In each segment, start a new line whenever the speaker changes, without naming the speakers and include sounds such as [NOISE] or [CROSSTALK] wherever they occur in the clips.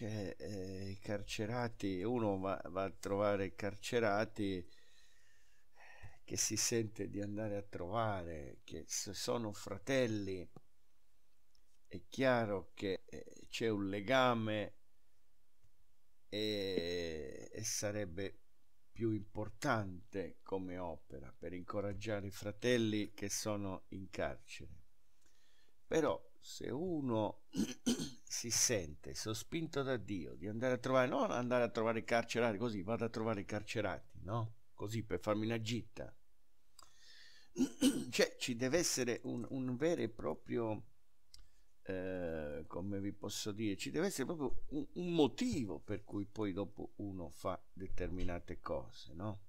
cioè eh, i carcerati, uno va, va, a trovare i carcerati che si sente di andare a trovare, che se sono fratelli è chiaro che eh, c'è un legame e, e sarebbe più importante come opera per incoraggiare i fratelli che sono in carcere. Però se uno [CLEARS THROAT] si sente sospinto da Dio di andare a trovare, non andare a trovare i carcerati così, vado a trovare i carcerati, no? Così per farmi una gita. [CLEARS THROAT] Cioè ci deve essere un, un vero e proprio, eh, come vi posso dire, ci deve essere proprio un, un motivo per cui poi dopo uno fa determinate cose, no?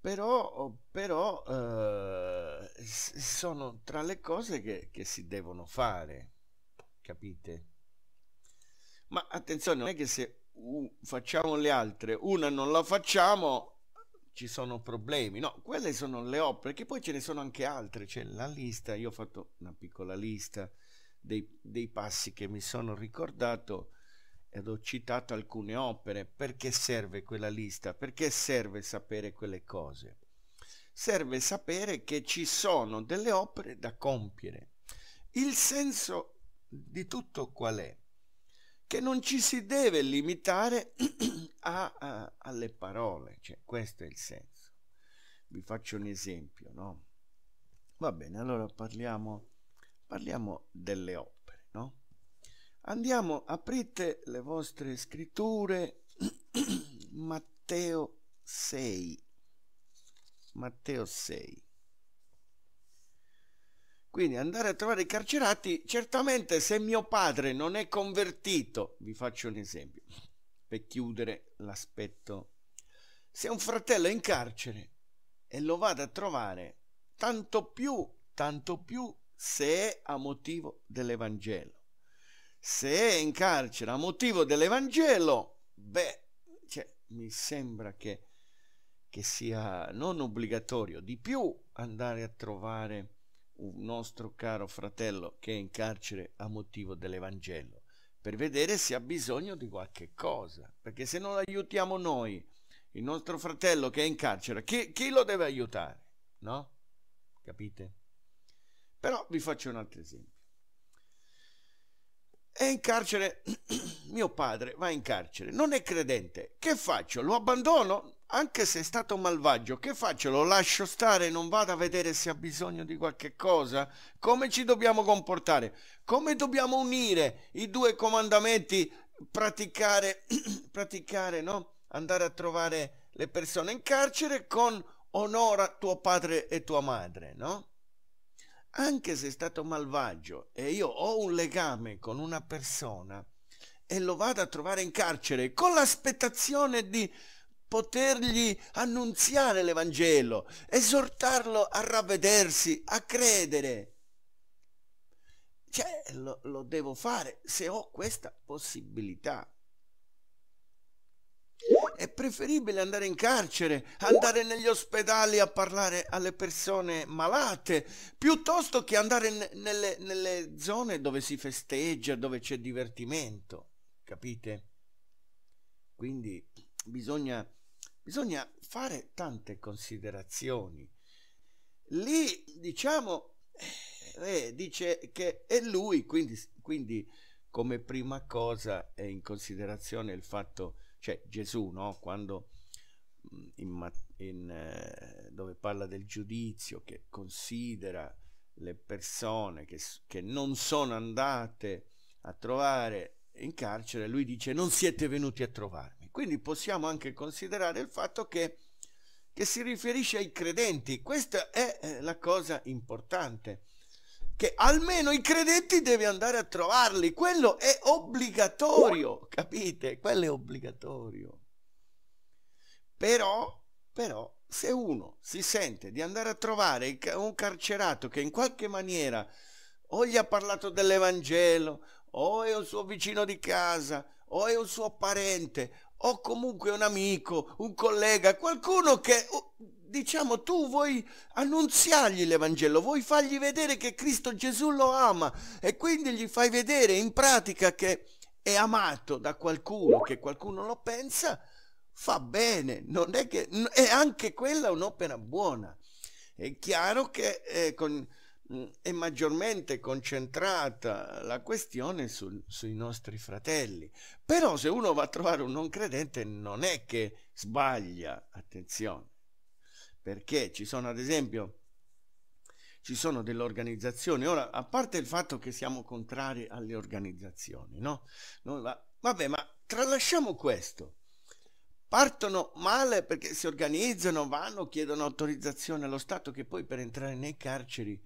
però, però eh, sono tra le cose che, che, si devono fare, capite? Ma attenzione, non è che se uh, facciamo le altre, una non la facciamo, ci sono problemi, no, quelle sono le opere, che poi ce ne sono anche altre, c'è la lista, io ho fatto una piccola lista dei, dei passi che mi sono ricordato ed ho citato alcune opere, perché serve quella lista? Perché serve sapere quelle cose? Serve sapere che ci sono delle opere da compiere. Il senso di tutto qual è? Che non ci si deve limitare [CLEARS THROAT] a, a, alle parole, cioè questo è il senso. Vi faccio un esempio, no? Va bene, allora parliamo, parliamo delle opere, no? Andiamo, aprite le vostre scritture, [CLEARS THROAT] Matteo 6. Matteo 6. Quindi andare a trovare i carcerati, certamente se mio padre non è convertito, vi faccio un esempio, per chiudere l'aspetto, se un fratello è in carcere e lo vado a trovare, tanto più, tanto più se è a motivo dell'Evangelo se è in carcere a motivo dell'Evangelo, beh, cioè, mi sembra che, che sia non obbligatorio di più andare a trovare un nostro caro fratello che è in carcere a motivo dell'Evangelo, per vedere se ha bisogno di qualche cosa, perché se non aiutiamo noi, il nostro fratello che è in carcere, chi, chi lo deve aiutare? No? Capite? Però vi faccio un altro esempio. È in carcere, [CLEARS THROAT] mio padre va in carcere, non è credente. Che faccio? Lo abbandono? Anche se è stato malvagio, che faccio? Lo lascio stare, non vado a vedere se ha bisogno di qualche cosa? Come ci dobbiamo comportare? Come dobbiamo unire i due comandamenti? Praticare, [CLEARS THROAT] praticare, no? Andare a trovare le persone in carcere con onora tuo padre e tua madre, no? anche se è stato malvagio e io ho un legame con una persona e lo vado a trovare in carcere con l'aspettazione di potergli annunziare l'Evangelo, esortarlo a ravvedersi, a credere. Cioè, lo, lo devo fare se ho questa possibilità. È preferibile andare in carcere, andare negli ospedali a parlare alle persone malate, piuttosto che andare nelle, nelle zone dove si festeggia, dove c'è divertimento. Capite? Quindi bisogna, bisogna fare tante considerazioni. Lì, diciamo, eh, eh dice che è lui, quindi, quindi come prima cosa è in considerazione il fatto che cioè Gesù, no? quando mm, in, in, eh, dove parla del giudizio, che considera le persone che, che non sono andate a trovare in carcere, lui dice non siete venuti a trovarmi. Quindi possiamo anche considerare il fatto che, che si riferisce ai credenti. Questa è eh, la cosa importante che almeno i credenti devi andare a trovarli. Quello è obbligatorio, capite? Quello è obbligatorio. Però, però, se uno si sente di andare a trovare un carcerato che in qualche maniera o gli ha parlato dell'Evangelo, o è un suo vicino di casa, o è un suo parente, o comunque un amico, un collega, qualcuno che, oh, diciamo, tu vuoi annunziargli l'Evangelo, vuoi fargli vedere che Cristo Gesù lo ama e quindi gli fai vedere in pratica che è amato da qualcuno, che qualcuno lo pensa, fa bene, non è che... è anche quella un'opera buona. È chiaro che eh, con Mm, è maggiormente concentrata la questione sul, sui nostri fratelli. Però se uno va a trovare un non credente non è che sbaglia, attenzione, perché ci sono ad esempio, ci sono delle organizzazioni, ora a parte il fatto che siamo contrari alle organizzazioni, no? Va, vabbè, ma tralasciamo questo. Partono male perché si organizzano, vanno, chiedono autorizzazione allo Stato che poi per entrare nei carceri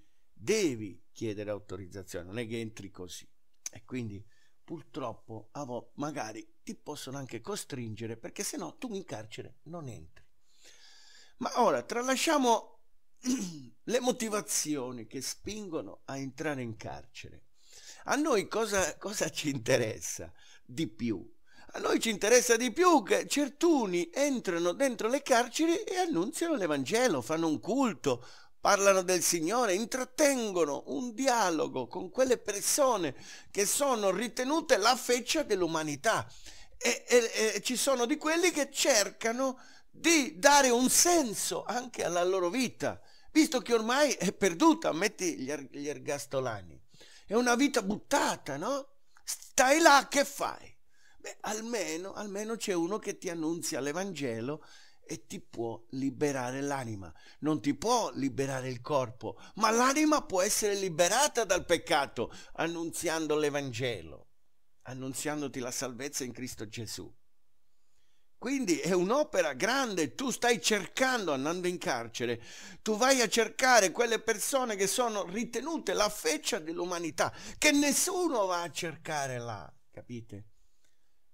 devi chiedere autorizzazione, non è che entri così. E quindi purtroppo magari ti possono anche costringere perché se no tu in carcere non entri. Ma ora tralasciamo [CLEARS THROAT] le motivazioni che spingono a entrare in carcere. A noi cosa, cosa ci interessa di più? A noi ci interessa di più che certuni entrano dentro le carceri e annunziano l'Evangelo, fanno un culto, parlano del Signore, intrattengono un dialogo con quelle persone che sono ritenute la feccia dell'umanità. E, e, e ci sono di quelli che cercano di dare un senso anche alla loro vita, visto che ormai è perduta, metti gli, er- gli ergastolani. È una vita buttata, no? Stai là, che fai? Beh, almeno, almeno c'è uno che ti annunzia l'Evangelo e ti può liberare l'anima, non ti può liberare il corpo, ma l'anima può essere liberata dal peccato annunziando l'Evangelo, annunziandoti la salvezza in Cristo Gesù. Quindi è un'opera grande, tu stai cercando andando in carcere, tu vai a cercare quelle persone che sono ritenute la feccia dell'umanità, che nessuno va a cercare là, capite?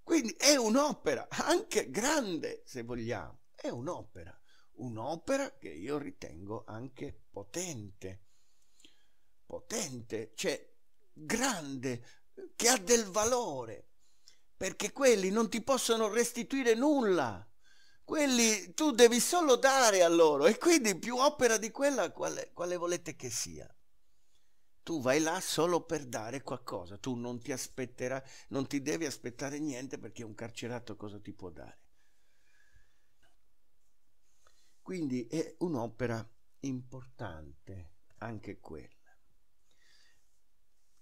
Quindi è un'opera anche grande, se vogliamo è un'opera, un'opera che io ritengo anche potente, potente, cioè grande, che ha del valore, perché quelli non ti possono restituire nulla. Quelli tu devi solo dare a loro e quindi più opera di quella quale, quale volete che sia tu vai là solo per dare qualcosa, tu non ti aspetterai, non ti devi aspettare niente perché un carcerato cosa ti può dare? Quindi è un'opera importante anche quella.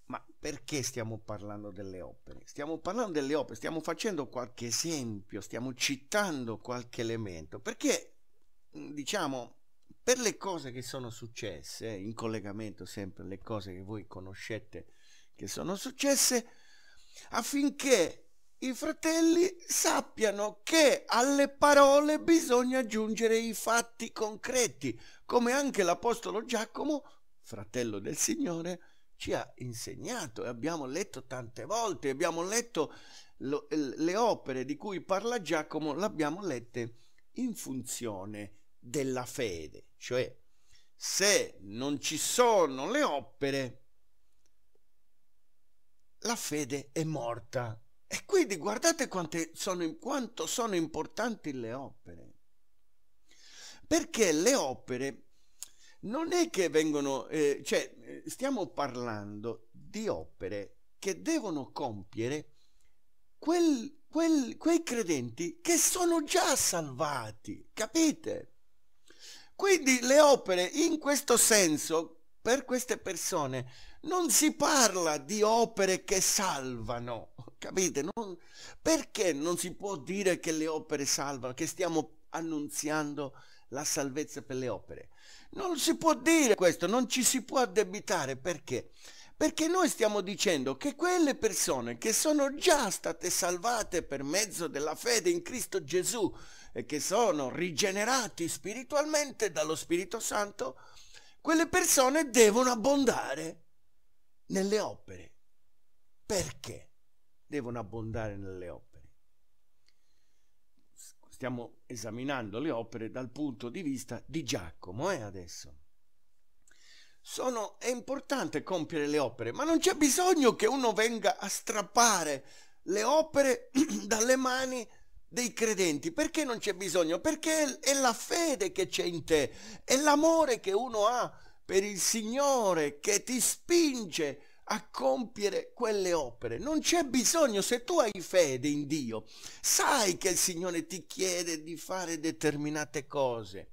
Ma perché stiamo parlando delle opere? Stiamo parlando delle opere, stiamo facendo qualche esempio, stiamo citando qualche elemento, perché diciamo per le cose che sono successe, in collegamento sempre alle cose che voi conoscete che sono successe, affinché i fratelli sappiano che alle parole bisogna aggiungere i fatti concreti, come anche l'Apostolo Giacomo, fratello del Signore, ci ha insegnato e abbiamo letto tante volte, abbiamo letto lo, le opere di cui parla Giacomo, le abbiamo lette in funzione della fede, cioè se non ci sono le opere, la fede è morta e quindi guardate sono, quanto sono importanti le opere. Perché le opere non è che vengono, eh, cioè eh, stiamo parlando di opere che devono compiere quel, quel, quei credenti che sono già salvati, capite? Quindi le opere in questo senso per queste persone non si parla di opere che salvano, capite? Non, perché non si può dire che le opere salvano, che stiamo annunziando la salvezza per le opere? Non si può dire questo, non ci si può addebitare perché? Perché noi stiamo dicendo che quelle persone che sono già state salvate per mezzo della fede in Cristo Gesù e che sono rigenerati spiritualmente dallo Spirito Santo, quelle persone devono abbondare nelle opere. Perché devono abbondare nelle opere? Stiamo esaminando le opere dal punto di vista di Giacomo, eh, adesso. Sono, è importante compiere le opere, ma non c'è bisogno che uno venga a strappare le opere [CLEARS THROAT] dalle mani dei credenti. Perché non c'è bisogno? Perché è la fede che c'è in te, è l'amore che uno ha per il Signore che ti spinge a compiere quelle opere. Non c'è bisogno, se tu hai fede in Dio, sai che il Signore ti chiede di fare determinate cose.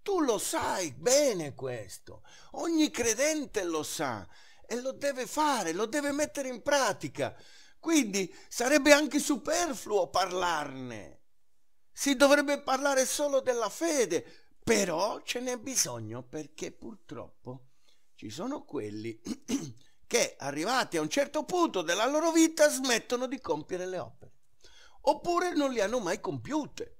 Tu lo sai bene questo, ogni credente lo sa e lo deve fare, lo deve mettere in pratica. Quindi sarebbe anche superfluo parlarne. Si dovrebbe parlare solo della fede, però ce n'è bisogno perché purtroppo ci sono quelli [CLEARS THROAT] che arrivati a un certo punto della loro vita smettono di compiere le opere oppure non le hanno mai compiute.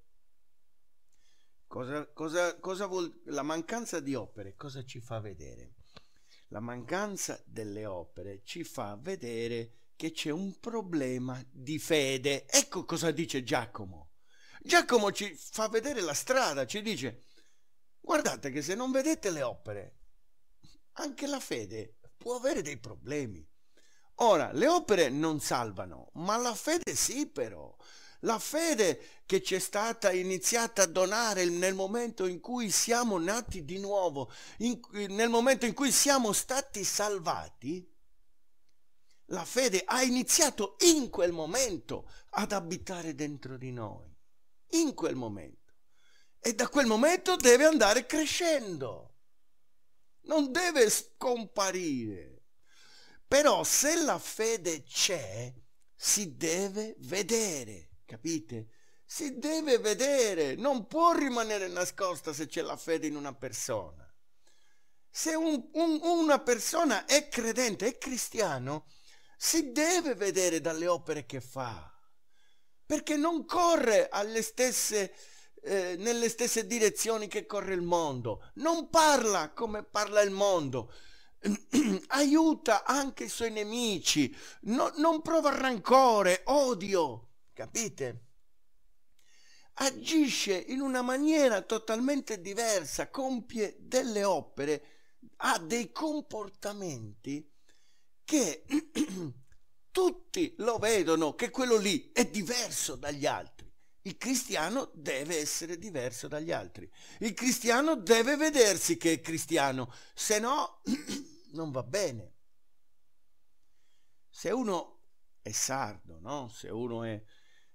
Cosa, cosa, cosa vuol, la mancanza di opere cosa ci fa vedere? La mancanza delle opere ci fa vedere che c'è un problema di fede. Ecco cosa dice Giacomo. Giacomo ci fa vedere la strada, ci dice Guardate che se non vedete le opere, anche la fede può avere dei problemi. Ora, le opere non salvano, ma la fede sì però. La fede che ci è stata iniziata a donare nel momento in cui siamo nati di nuovo, in, nel momento in cui siamo stati salvati, la fede ha iniziato in quel momento ad abitare dentro di noi, in quel momento e da quel momento deve andare crescendo, non deve scomparire. Però se la fede c'è, si deve vedere, capite? Si deve vedere, non può rimanere nascosta se c'è la fede in una persona. Se un, un, una persona è credente, è cristiano, si deve vedere dalle opere che fa, perché non corre alle stesse eh, nelle stesse direzioni che corre il mondo, non parla come parla il mondo, [CLEARS THROAT] aiuta anche i suoi nemici, no, non prova rancore, odio, capite? Agisce in una maniera totalmente diversa, compie delle opere, ha dei comportamenti che [CLEARS THROAT] tutti lo vedono che quello lì è diverso dagli altri. Il cristiano deve essere diverso dagli altri. Il cristiano deve vedersi che è cristiano, se no [CLEARS THROAT] non va bene. Se uno è sardo, no? se uno è,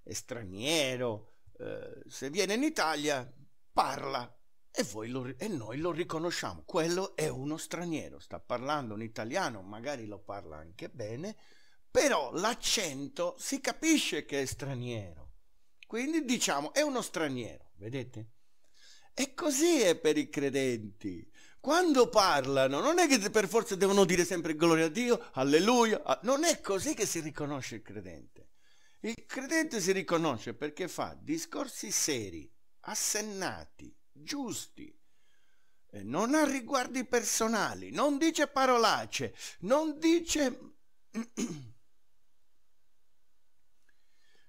è straniero, eh, se viene in Italia, parla e, lo, e noi lo riconosciamo. Quello è uno straniero, sta parlando un italiano, magari lo parla anche bene, però l'accento si capisce che è straniero quindi diciamo è uno straniero, vedete? E così è per i credenti. Quando parlano, non è che per forza devono dire sempre gloria a Dio, alleluia, a... non è così che si riconosce il credente. Il credente si riconosce perché fa discorsi seri, assennati, giusti, non ha riguardi personali, non dice parolacce, non dice [CLEARS THROAT]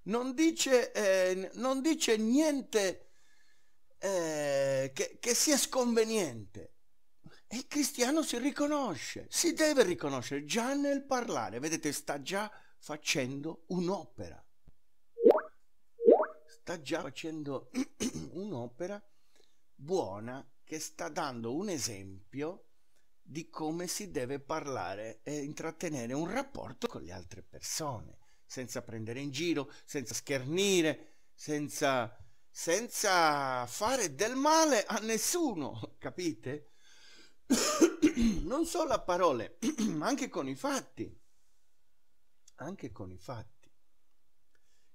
non dice, eh, non dice niente eh, che, che sia sconveniente. E il cristiano si riconosce, si deve riconoscere già nel parlare, vedete, sta già facendo un'opera. Sta già facendo [CLEARS THROAT] un'opera buona che sta dando un esempio di come si deve parlare e intrattenere un rapporto con le altre persone senza prendere in giro, senza schernire, senza, senza fare del male a nessuno, [LAUGHS] capite? [COUGHS] non solo a parole, [COUGHS] ma anche con i fatti. Anche con i fatti.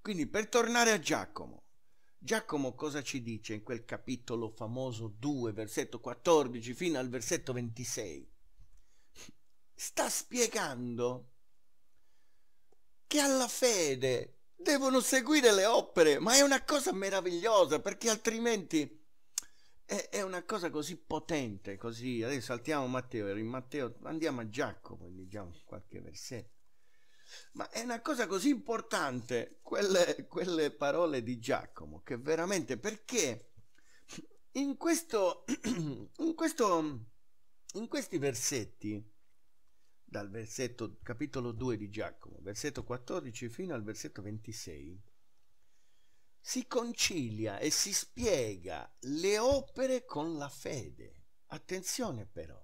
Quindi per tornare a Giacomo, Giacomo cosa ci dice in quel capitolo famoso 2, versetto 14 fino al versetto 26? Sta spiegando che alla fede devono seguire le opere, ma è una cosa meravigliosa perché altrimenti è, è una cosa così potente, così adesso saltiamo Matteo, in Matteo andiamo a Giacomo, leggiamo qualche versetto. Ma è una cosa così importante quelle, quelle parole di Giacomo che veramente perché in questo, [CLEARS THROAT] in questo in questi versetti dal versetto capitolo 2 di Giacomo, versetto 14 fino al versetto 26, si concilia e si spiega le opere con la fede. Attenzione però,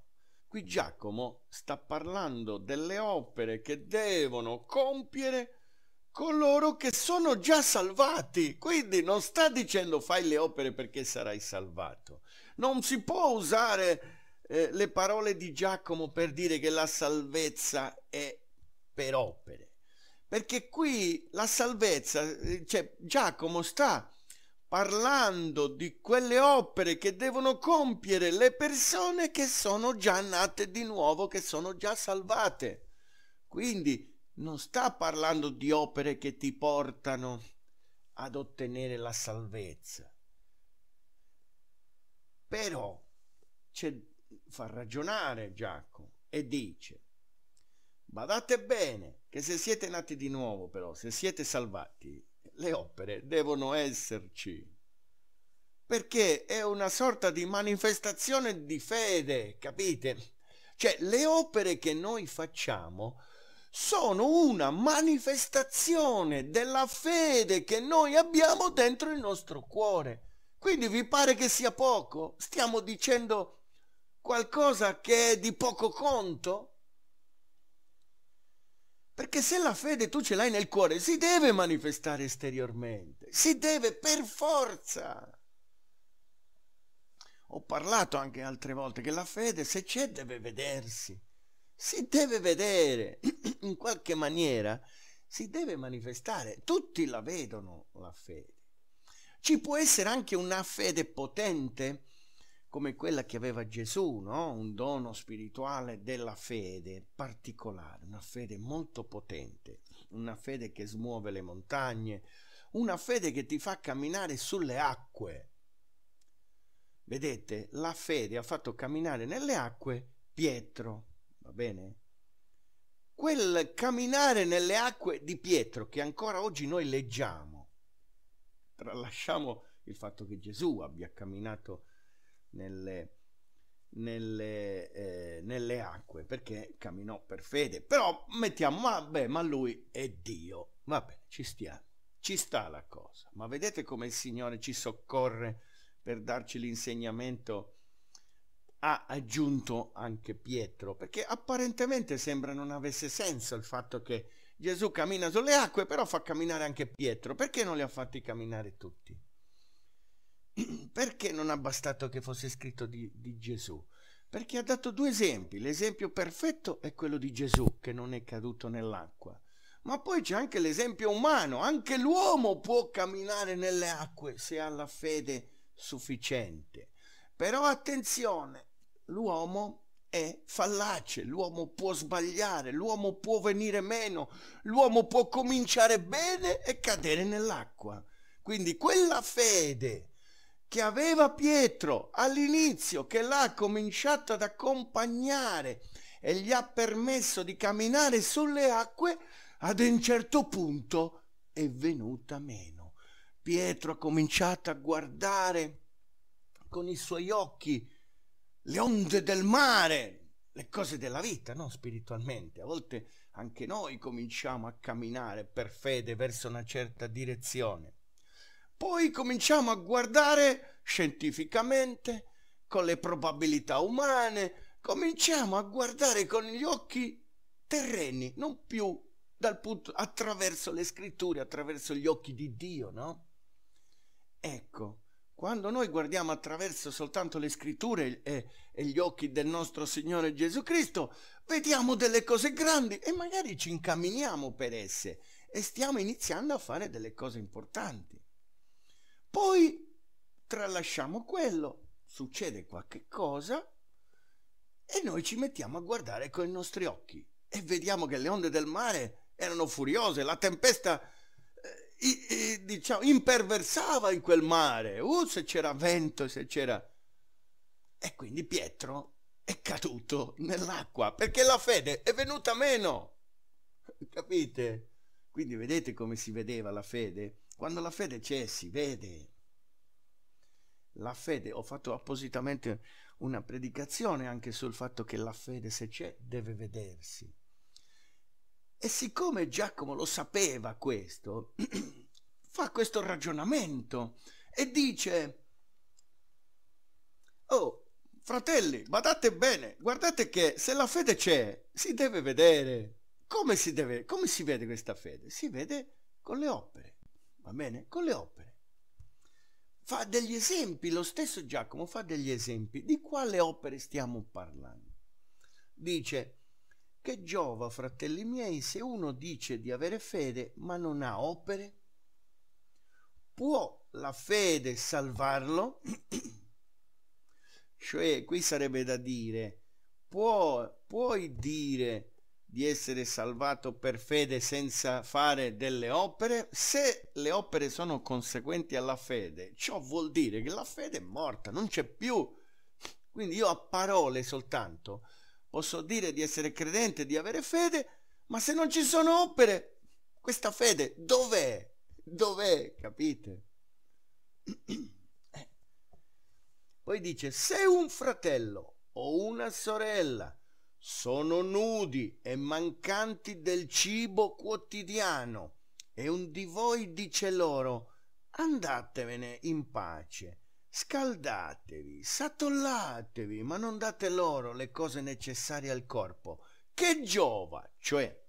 qui Giacomo sta parlando delle opere che devono compiere coloro che sono già salvati. Quindi non sta dicendo fai le opere perché sarai salvato. Non si può usare eh, le parole di Giacomo per dire che la salvezza è per opere. Perché qui la salvezza, eh, cioè Giacomo sta parlando di quelle opere che devono compiere le persone che sono già nate di nuovo, che sono già salvate. Quindi non sta parlando di opere che ti portano ad ottenere la salvezza. Però c'è fa ragionare Giacomo e dice badate bene che se siete nati di nuovo però, se siete salvati, le opere devono esserci perché è una sorta di manifestazione di fede, capite? Cioè le opere che noi facciamo sono una manifestazione della fede che noi abbiamo dentro il nostro cuore. Quindi vi pare che sia poco? Stiamo dicendo qualcosa che è di poco conto? Perché se la fede tu ce l'hai nel cuore, si deve manifestare esteriormente, si deve per forza. Ho parlato anche altre volte che la fede, se c'è, deve vedersi, si deve vedere, [CLEARS THROAT] in qualche maniera si deve manifestare. Tutti la vedono la fede. Ci può essere anche una fede potente come quella che aveva Gesù, no? un dono spirituale della fede particolare, una fede molto potente, una fede che smuove le montagne, una fede che ti fa camminare sulle acque. Vedete, la fede ha fatto camminare nelle acque Pietro, va bene? Quel camminare nelle acque di Pietro che ancora oggi noi leggiamo, tralasciamo il fatto che Gesù abbia camminato nelle, nelle, eh, nelle acque perché camminò per fede. Però mettiamo, vabbè, ma lui è Dio. Va bene, ci stiamo. Ci sta la cosa. Ma vedete come il Signore ci soccorre per darci l'insegnamento ha aggiunto anche Pietro, perché apparentemente sembra non avesse senso il fatto che Gesù cammina sulle acque, però fa camminare anche Pietro, perché non li ha fatti camminare tutti? [CLEARS THROAT] Perché non ha bastato che fosse scritto di, di Gesù? Perché ha dato due esempi. L'esempio perfetto è quello di Gesù che non è caduto nell'acqua. Ma poi c'è anche l'esempio umano, anche l'uomo può camminare nelle acque se ha la fede sufficiente. Però attenzione, l'uomo è fallace, l'uomo può sbagliare, l'uomo può venire meno, l'uomo può cominciare bene e cadere nell'acqua. Quindi quella fede che aveva Pietro all'inizio, che l'ha cominciato ad accompagnare e gli ha permesso di camminare sulle acque, ad un certo punto è venuta meno. Pietro ha cominciato a guardare con i suoi occhi le onde del mare, le cose della vita, non spiritualmente. A volte anche noi cominciamo a camminare per fede verso una certa direzione poi cominciamo a guardare scientificamente, con le probabilità umane, cominciamo a guardare con gli occhi terreni, non più dal punto, attraverso le scritture, attraverso gli occhi di Dio, no? Ecco, quando noi guardiamo attraverso soltanto le scritture e, e, gli occhi del nostro Signore Gesù Cristo, vediamo delle cose grandi e magari ci incamminiamo per esse e stiamo iniziando a fare delle cose importanti. Poi tralasciamo quello, succede qualche cosa e noi ci mettiamo a guardare con i nostri occhi e vediamo che le onde del mare erano furiose, la tempesta eh, eh, diciamo, imperversava in quel mare, uh, se c'era vento, se c'era... E quindi Pietro è caduto nell'acqua perché la fede è venuta meno. Capite? Quindi vedete come si vedeva la fede? Quando la fede c'è, si vede. La fede, ho fatto appositamente una predicazione anche sul fatto che la fede, se c'è, deve vedersi. E siccome Giacomo lo sapeva questo, [CLEARS THROAT] fa questo ragionamento e dice, oh, fratelli, badate bene, guardate che se la fede c'è, si deve vedere. Come si, deve, come si vede questa fede? Si vede con le opere va bene? Con le opere. Fa degli esempi, lo stesso Giacomo fa degli esempi. Di quale opere stiamo parlando? Dice, che giova, fratelli miei, se uno dice di avere fede ma non ha opere? Può la fede salvarlo? [CLEARS THROAT] cioè, qui sarebbe da dire, può, puoi dire di essere salvato per fede senza fare delle opere, se le opere sono conseguenti alla fede, ciò vuol dire che la fede è morta, non c'è più. Quindi io a parole soltanto posso dire di essere credente, di avere fede, ma se non ci sono opere, questa fede dov'è? Dov'è? Capite? [CLEARS THROAT] Eh. Poi dice, se un fratello o una sorella sono nudi e mancanti del cibo quotidiano e un di voi dice loro andatevene in pace scaldatevi satollatevi ma non date loro le cose necessarie al corpo che giova cioè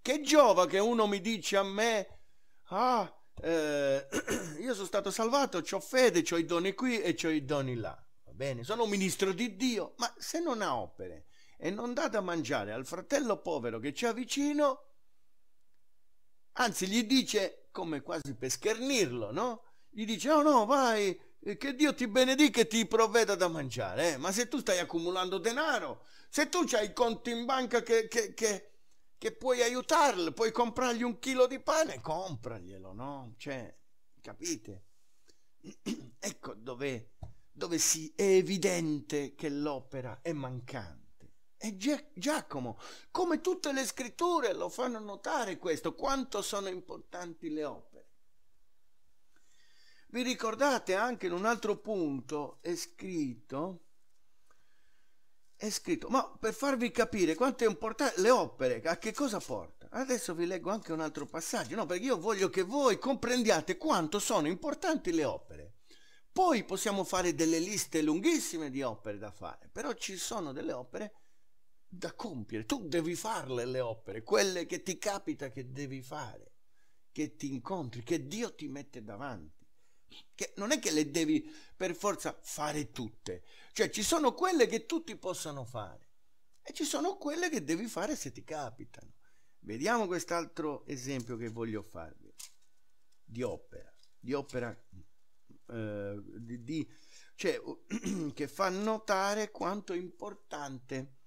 che giova che uno mi dice a me ah eh, [CLEARS THROAT] io sono stato salvato ho fede ho i doni qui e ho i doni là va bene sono un ministro di Dio ma se non ha opere e non date a mangiare al fratello povero che c'è vicino, anzi gli dice, come quasi per schernirlo, no? Gli dice, oh no, vai, eh, che Dio ti benedica e ti provveda da mangiare, eh? ma se tu stai accumulando denaro, se tu hai i conti in banca che, che, che, che puoi aiutarlo, puoi comprargli un chilo di pane, compraglielo, no? Cioè, capite? [CLEARS THROAT] ecco dove, dove si è evidente che l'opera è mancante. E Giacomo, come tutte le scritture lo fanno notare questo, quanto sono importanti le opere. Vi ricordate anche in un altro punto è scritto, è scritto, ma per farvi capire quanto è importante le opere, a che cosa porta? Adesso vi leggo anche un altro passaggio, no, perché io voglio che voi comprendiate quanto sono importanti le opere. Poi possiamo fare delle liste lunghissime di opere da fare, però ci sono delle opere da compiere, tu devi farle le opere, quelle che ti capita che devi fare, che ti incontri, che Dio ti mette davanti, che non è che le devi per forza fare tutte, cioè ci sono quelle che tutti possono fare e ci sono quelle che devi fare se ti capitano. Vediamo quest'altro esempio che voglio farvi di opera, di opera eh, di, di, cioè, [CLEARS THROAT] che fa notare quanto è importante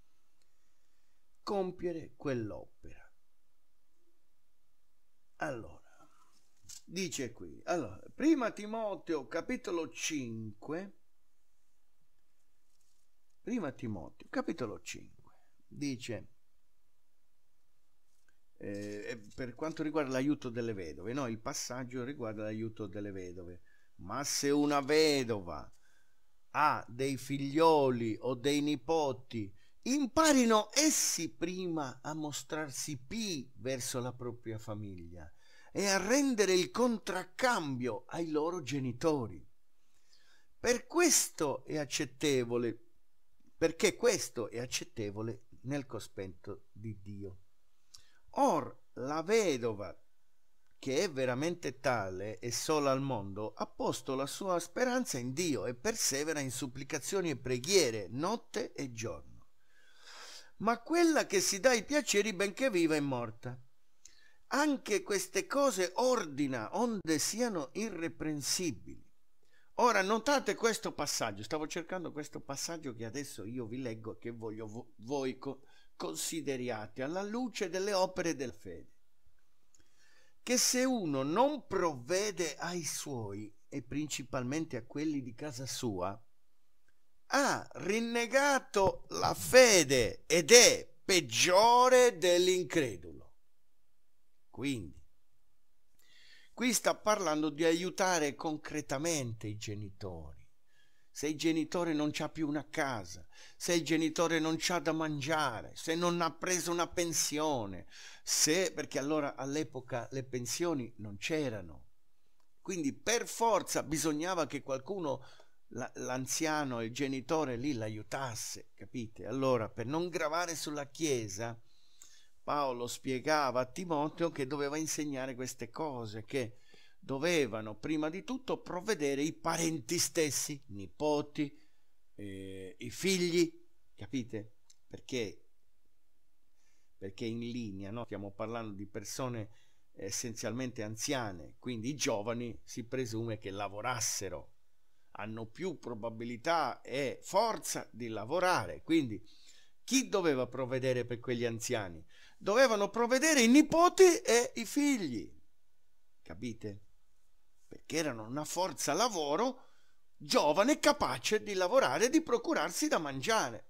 compiere quell'opera. Allora, dice qui, allora, prima Timoteo capitolo 5, prima Timoteo capitolo 5, dice, eh, per quanto riguarda l'aiuto delle vedove, no, il passaggio riguarda l'aiuto delle vedove, ma se una vedova ha dei figlioli o dei nipoti, imparino essi prima a mostrarsi pi verso la propria famiglia e a rendere il contraccambio ai loro genitori. Per questo è accettevole, perché questo è accettevole nel cospetto di Dio. Or la vedova, che è veramente tale e sola al mondo, ha posto la sua speranza in Dio e persevera in supplicazioni e preghiere notte e giorno ma quella che si dà i piaceri benché viva è morta. Anche queste cose ordina, onde siano irreprensibili. Ora notate questo passaggio, stavo cercando questo passaggio che adesso io vi leggo e che voglio vo voi co consideriate alla luce delle opere della fede. Che se uno non provvede ai suoi e principalmente a quelli di casa sua, ha rinnegato la fede ed è peggiore dell'incredulo. Quindi, qui sta parlando di aiutare concretamente i genitori. Se il genitore non c'ha più una casa, se il genitore non c'ha da mangiare, se non ha preso una pensione, se perché allora all'epoca le pensioni non c'erano. Quindi per forza bisognava che qualcuno l'anziano, il genitore lì l'aiutasse, capite? Allora, per non gravare sulla Chiesa, Paolo spiegava a Timoteo che doveva insegnare queste cose, che dovevano prima di tutto provvedere i parenti stessi, nipoti, eh, i figli, capite? Perché? Perché in linea, no? stiamo parlando di persone essenzialmente anziane, quindi i giovani si presume che lavorassero, hanno più probabilità e forza di lavorare. Quindi chi doveva provvedere per quegli anziani? Dovevano provvedere i nipoti e i figli. Capite? Perché erano una forza lavoro giovane capace di lavorare e di procurarsi da mangiare.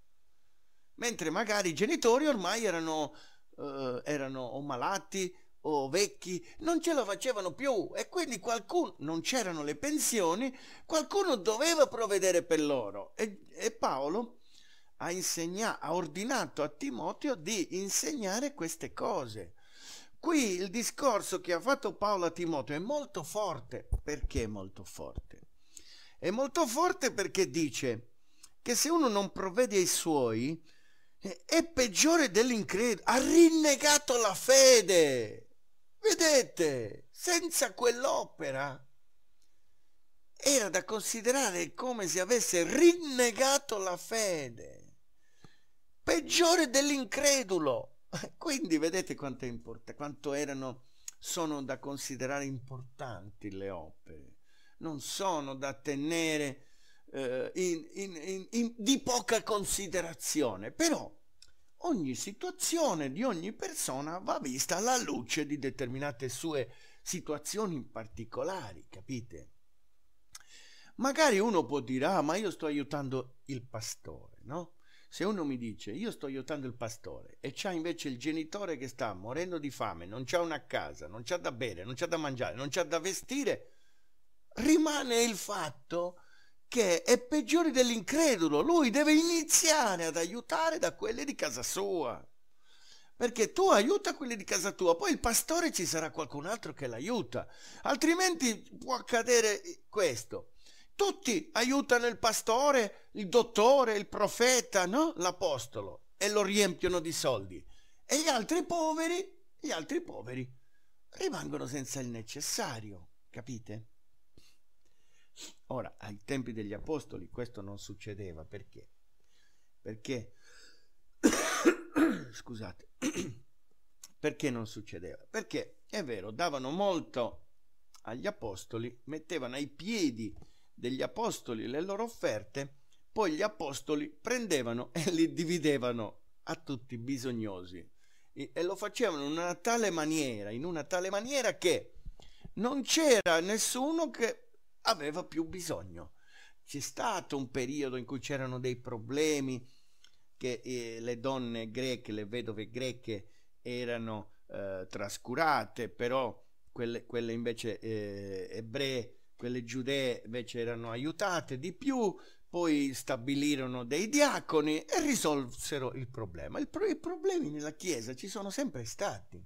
Mentre magari i genitori ormai erano, eh, erano o malati o oh, vecchi non ce la facevano più e quindi qualcuno, non c'erano le pensioni, qualcuno doveva provvedere per loro. E, e Paolo ha, ha ordinato a Timoteo di insegnare queste cose. Qui il discorso che ha fatto Paolo a Timoteo è molto forte. Perché è molto forte? È molto forte perché dice che se uno non provvede ai suoi, è peggiore dell'incredulo, ha rinnegato la fede. Vedete, senza quell'opera era da considerare come se avesse rinnegato la fede, peggiore dell'incredulo. Quindi vedete quanto, import- quanto erano, sono da considerare importanti le opere, non sono da tenere eh, in, in, in, di poca considerazione, però ogni situazione di ogni persona va vista alla luce di determinate sue situazioni particolari, capite? Magari uno può dire, ah, ma io sto aiutando il pastore, no? Se uno mi dice, io sto aiutando il pastore, e c'ha invece il genitore che sta morendo di fame, non c'ha una casa, non c'ha da bere, non c'ha da mangiare, non c'ha da vestire, rimane il fatto che è peggiore dell'incredulo. Lui deve iniziare ad aiutare da quelli di casa sua. Perché tu aiuta quelli di casa tua, poi il pastore ci sarà qualcun altro che l'aiuta. Altrimenti può accadere questo. Tutti aiutano il pastore, il dottore, il profeta, no? L'apostolo e lo riempiono di soldi. E gli altri poveri, gli altri poveri rimangono senza il necessario, capite? Ora, ai tempi degli apostoli questo non succedeva perché? Perché, [COUGHS] scusate, [COUGHS] perché non succedeva? Perché è vero, davano molto agli apostoli, mettevano ai piedi degli apostoli le loro offerte, poi gli apostoli prendevano e li dividevano a tutti i bisognosi e lo facevano in una tale maniera, in una tale maniera che non c'era nessuno che aveva più bisogno. C'è stato un periodo in cui c'erano dei problemi che eh, le donne greche, le vedove greche erano eh, trascurate, però quelle, quelle invece eh, ebree, quelle giudee invece erano aiutate di più, poi stabilirono dei diaconi e risolsero il problema. I problemi nella Chiesa ci sono sempre stati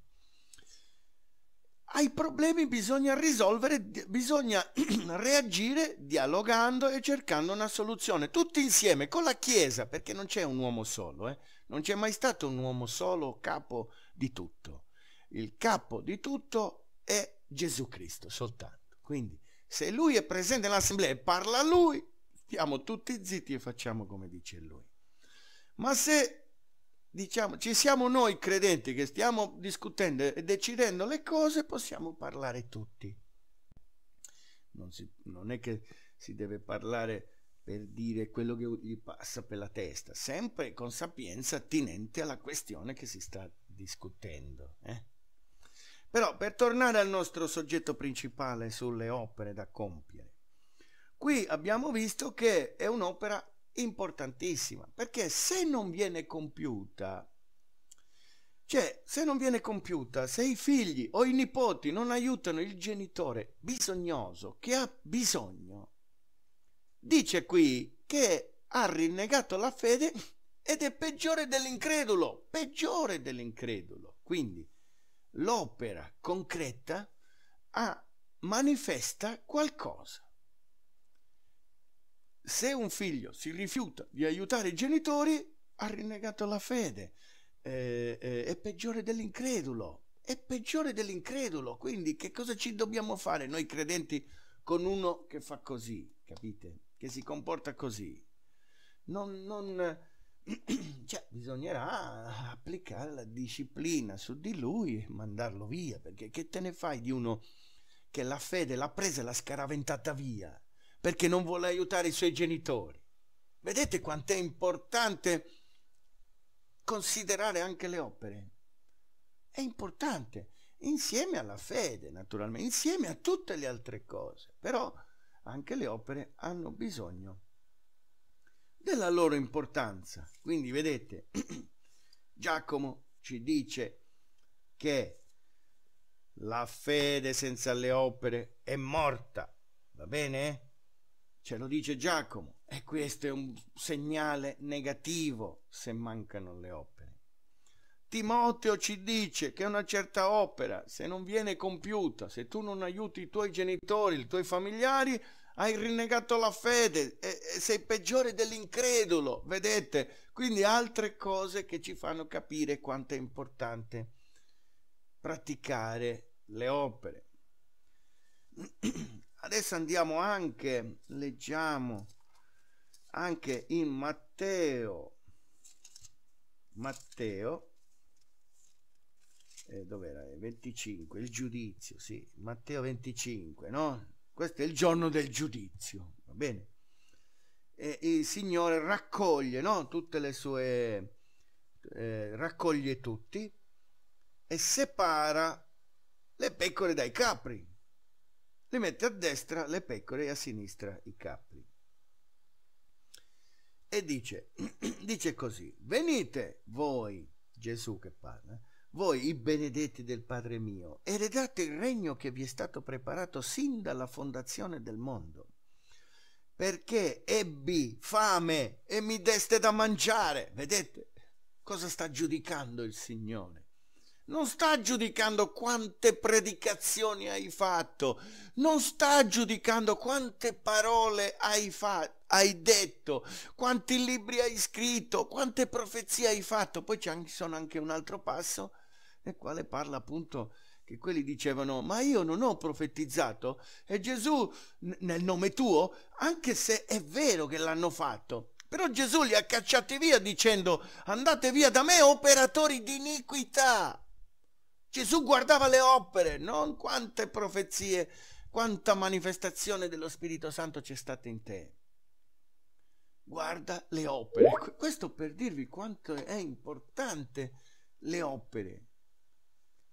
ai problemi bisogna risolvere, bisogna [CLEARS THROAT] reagire dialogando e cercando una soluzione, tutti insieme, con la Chiesa, perché non c'è un uomo solo, eh? non c'è mai stato un uomo solo capo di tutto. Il capo di tutto è Gesù Cristo soltanto. Quindi se lui è presente nell'assemblea e parla a lui, stiamo tutti zitti e facciamo come dice lui. Ma se diciamo, ci siamo noi credenti che stiamo discutendo e decidendo le cose, possiamo parlare tutti. Non, si, non è che si deve parlare per dire quello che gli passa per la testa, sempre con sapienza attinente alla questione che si sta discutendo. Eh? Però per tornare al nostro soggetto principale sulle opere da compiere, qui abbiamo visto che è un'opera importantissima, perché se non viene compiuta, cioè se non viene compiuta, se i figli o i nipoti non aiutano il genitore bisognoso che ha bisogno, dice qui che ha rinnegato la fede ed è peggiore dell'incredulo, peggiore dell'incredulo. Quindi l'opera concreta ha, manifesta qualcosa se un figlio si rifiuta di aiutare i genitori, ha rinnegato la fede, eh, eh, è peggiore dell'incredulo, è peggiore dell'incredulo, quindi che cosa ci dobbiamo fare noi credenti con uno che fa così, capite? Che si comporta così. Non, non, [CLEARS THROAT] cioè, bisognerà applicare la disciplina su di lui e mandarlo via, perché che te ne fai di uno che la fede l'ha presa e l'ha scaraventata via? perché non vuole aiutare i suoi genitori. Vedete quant'è importante considerare anche le opere. È importante, insieme alla fede, naturalmente, insieme a tutte le altre cose. Però anche le opere hanno bisogno della loro importanza. Quindi vedete, [CLEARS THROAT] Giacomo ci dice che la fede senza le opere è morta, va bene? ce cioè, lo dice Giacomo e questo è un segnale negativo se mancano le opere. Timoteo ci dice che una certa opera, se non viene compiuta, se tu non aiuti i tuoi genitori, i tuoi familiari, hai rinnegato la fede e, sei peggiore dell'incredulo, vedete? Quindi altre cose che ci fanno capire quanto è importante praticare le opere. [CLEARS THROAT] Adesso andiamo anche, leggiamo, anche in Matteo. Matteo, eh, era 25, eh, il giudizio, sì, Matteo 25, no? Questo è il giorno del giudizio, va bene? E il Signore raccoglie, no? Tutte le sue... Eh, raccoglie tutti e separa le pecore dai capri le mette a destra le pecore e a sinistra i capri. E dice, [CLEARS THROAT] dice così, venite voi, Gesù che parla, voi i benedetti del Padre mio, eredate il regno che vi è stato preparato sin dalla fondazione del mondo, perché ebbi fame e mi deste da mangiare, vedete cosa sta giudicando il Signore non sta giudicando quante predicazioni hai fatto, non sta giudicando quante parole hai, hai detto, quanti libri hai scritto, quante profezie hai fatto. Poi ci sono anche un altro passo nel quale parla appunto che quelli dicevano, ma io non ho profetizzato e Gesù nel nome tuo, anche se è vero che l'hanno fatto. Però Gesù li ha cacciati via dicendo, andate via da me operatori di iniquità. Gesù guardava le opere, non quante profezie, quanta manifestazione dello Spirito Santo c'è stata in te. Guarda le opere. Questo per dirvi quanto è importante le opere.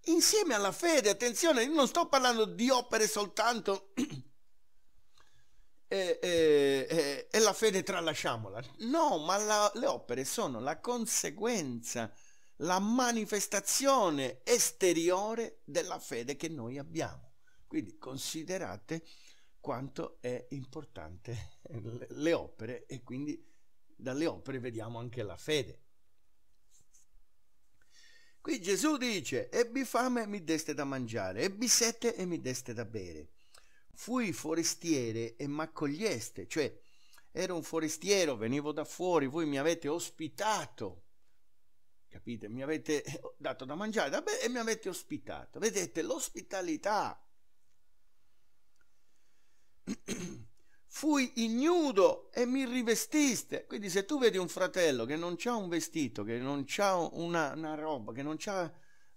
Insieme alla fede, attenzione, io non sto parlando di opere soltanto [CLEARS THROAT] e, e, e, la fede tralasciamola. No, ma la, le opere sono la conseguenza la manifestazione esteriore della fede che noi abbiamo. Quindi considerate quanto è importante le opere e quindi dalle opere vediamo anche la fede. Qui Gesù dice, ebbi fame e mi deste da mangiare, ebbi sete e mi deste da bere, fui forestiere e m'accoglieste, cioè ero un forestiero, venivo da fuori, voi mi avete ospitato. Capite? Mi avete [LAUGHS] dato da mangiare da bere e mi avete ospitato. Vedete, l'ospitalità. [CLEARS THROAT] Fui ignudo e mi rivestiste. Quindi se tu vedi un fratello che non ha un vestito, che non ha una, una roba, che non ha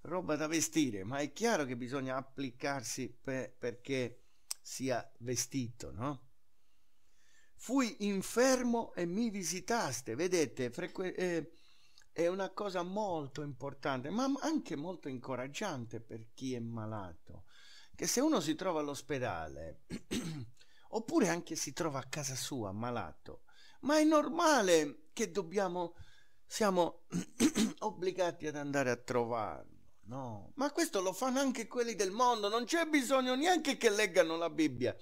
roba da vestire, ma è chiaro che bisogna applicarsi per, perché sia vestito, no? Fui infermo e mi visitaste. Vedete, frequentemente... Eh, è una cosa molto importante, ma anche molto incoraggiante per chi è malato, che se uno si trova all'ospedale, [CLEARS THROAT] oppure anche si trova a casa sua malato, ma è normale che dobbiamo, siamo [CLEARS THROAT] obbligati ad andare a trovarlo. No, ma questo lo fanno anche quelli del mondo, non c'è bisogno neanche che leggano la Bibbia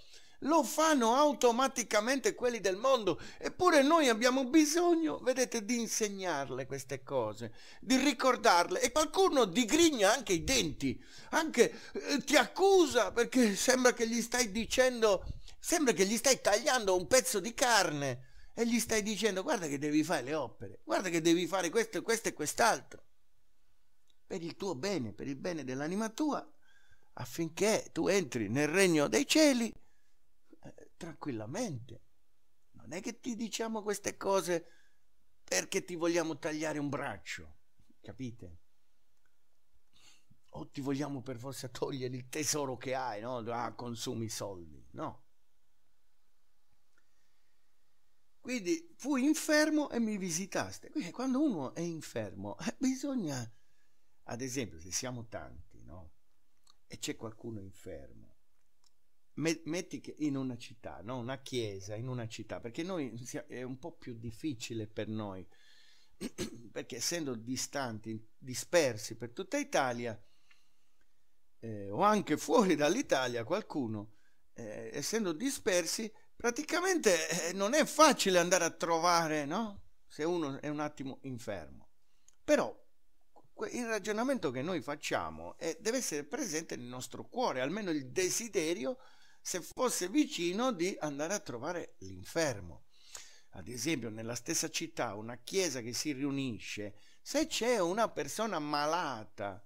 lo fanno automaticamente quelli del mondo, eppure noi abbiamo bisogno, vedete, di insegnarle queste cose, di ricordarle e qualcuno digrigna anche i denti, anche eh, ti accusa perché sembra che gli stai dicendo, sembra che gli stai tagliando un pezzo di carne e gli stai dicendo guarda che devi fare le opere, guarda che devi fare questo, questo e quest'altro, per il tuo bene, per il bene dell'anima tua, affinché tu entri nel regno dei cieli tranquillamente. Non è che ti diciamo queste cose perché ti vogliamo tagliare un braccio, capite? O ti vogliamo per forza togliere il tesoro che hai, no? Ah, consumi i soldi, no? Quindi fui infermo e mi visitaste. Quindi quando uno è infermo, eh, bisogna, ad esempio, se siamo tanti, no? E c'è qualcuno infermo metti che in una città, no? una chiesa, in una città, perché noi è un po' più difficile per noi, [CLEARS THROAT] perché essendo distanti, dispersi per tutta Italia, eh, o anche fuori dall'Italia qualcuno, eh, essendo dispersi, praticamente eh, non è facile andare a trovare, no? Se uno è un attimo infermo. Però il ragionamento che noi facciamo eh, deve essere presente nel nostro cuore, almeno il desiderio se fosse vicino, di andare a trovare l'infermo. Ad esempio, nella stessa città, una chiesa che si riunisce, se c'è una persona malata,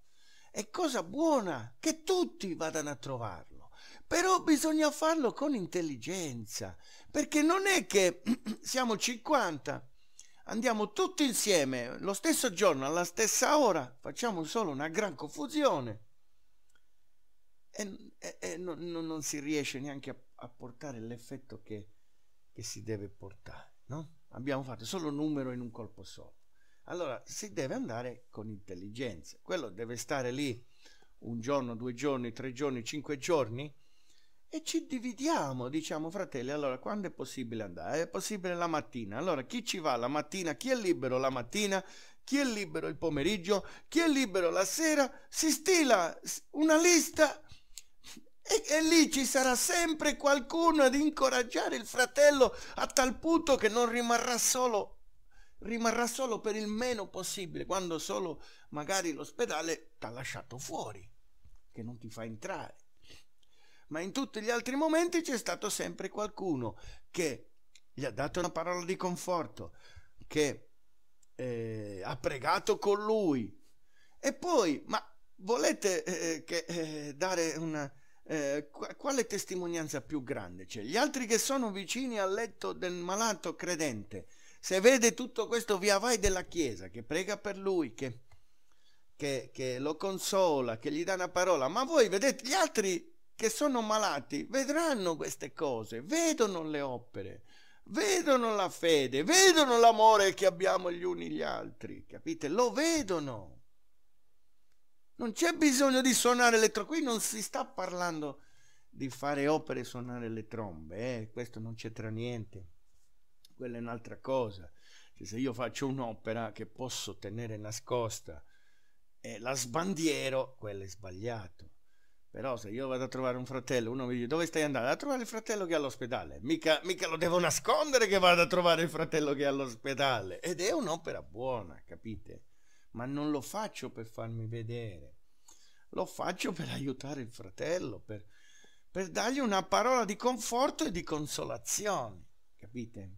è cosa buona che tutti vadano a trovarlo. Però bisogna farlo con intelligenza, perché non è che [CLEARS THROAT] siamo 50, andiamo tutti insieme, lo stesso giorno, alla stessa ora, facciamo solo una gran confusione. E e, e non, non, non, si riesce neanche a, a portare l'effetto che, che, si deve portare. No? Abbiamo fatto solo numero in un colpo solo. Allora si deve andare con intelligenza. Quello deve stare lì un giorno, due giorni, tre giorni, cinque giorni e ci dividiamo, diciamo fratelli, allora quando è possibile andare? È possibile la mattina, allora chi ci va la mattina, chi è libero la mattina, chi è libero il pomeriggio, chi è libero la sera, si stila una lista e, e, lì ci sarà sempre qualcuno ad incoraggiare il fratello a tal punto che non rimarrà solo, rimarrà solo per il meno possibile, quando solo magari l'ospedale t'ha lasciato fuori, che non ti fa entrare. Ma in tutti gli altri momenti c'è stato sempre qualcuno che gli ha dato una parola di conforto, che eh, ha pregato con lui. E poi, ma volete eh, che, eh, dare una, eh, quale testimonianza più grande c'è? Cioè, gli altri che sono vicini al letto del malato credente, se vede tutto questo via vai della Chiesa, che prega per lui, che, che, che lo consola, che gli dà una parola, ma voi vedete gli altri che sono malati, vedranno queste cose, vedono le opere, vedono la fede, vedono l'amore che abbiamo gli uni gli altri, capite? Lo vedono. Non c'è bisogno di suonare le trombe, qui non si sta parlando di fare opere e suonare le trombe, eh? questo non c'entra niente, quella è un'altra cosa. Cioè, se io faccio un'opera che posso tenere nascosta e eh, la sbandiero, quella è sbagliato. Però se io vado a trovare un fratello, uno mi dice dove stai andando? A trovare il fratello che è all'ospedale. Mica, mica lo devo nascondere che vado a trovare il fratello che è all'ospedale. Ed è un'opera buona, capite? ma non lo faccio per farmi vedere, lo faccio per aiutare il fratello, per, per dargli una parola di conforto e di consolazione, capite?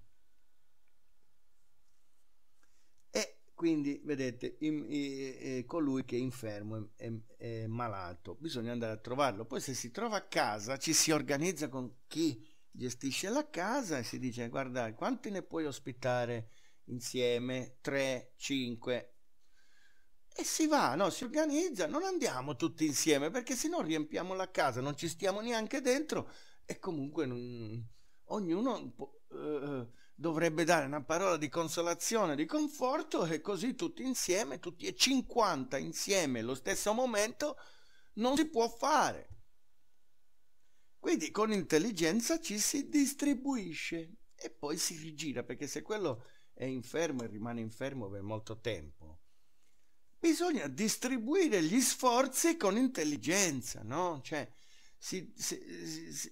E quindi, vedete, in, in, in, colui che è infermo è, è, è malato, bisogna andare a trovarlo. Poi se si trova a casa, ci si organizza con chi gestisce la casa e si dice guarda quanti ne puoi ospitare insieme 3 5 e si va, no? si organizza, non andiamo tutti insieme perché se no riempiamo la casa, non ci stiamo neanche dentro e comunque non... ognuno eh, dovrebbe dare una parola di consolazione, di conforto e così tutti insieme, tutti e 50 insieme allo stesso momento non si può fare. Quindi con intelligenza ci si distribuisce e poi si rigira perché se quello è infermo e rimane infermo per molto tempo bisogna distribuire gli sforzi con intelligenza, no? Cioè, si, si,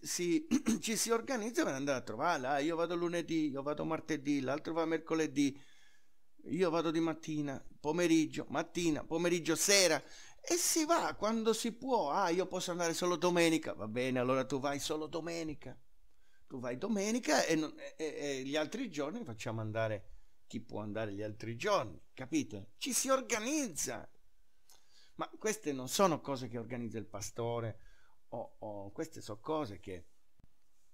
si, [CLEARS THROAT] ci si organizza per andare a trovarla. io vado lunedì, io vado martedì, l'altro va mercoledì, io vado di mattina, pomeriggio, mattina, pomeriggio, sera. E si va quando si può. Ah, io posso andare solo domenica. Va bene, allora tu vai solo domenica. Tu vai domenica e, non, e, e gli altri giorni facciamo andare chi può andare gli altri giorni, capite? Ci si organizza. Ma queste non sono cose che organizza il pastore, o, o queste sono cose che,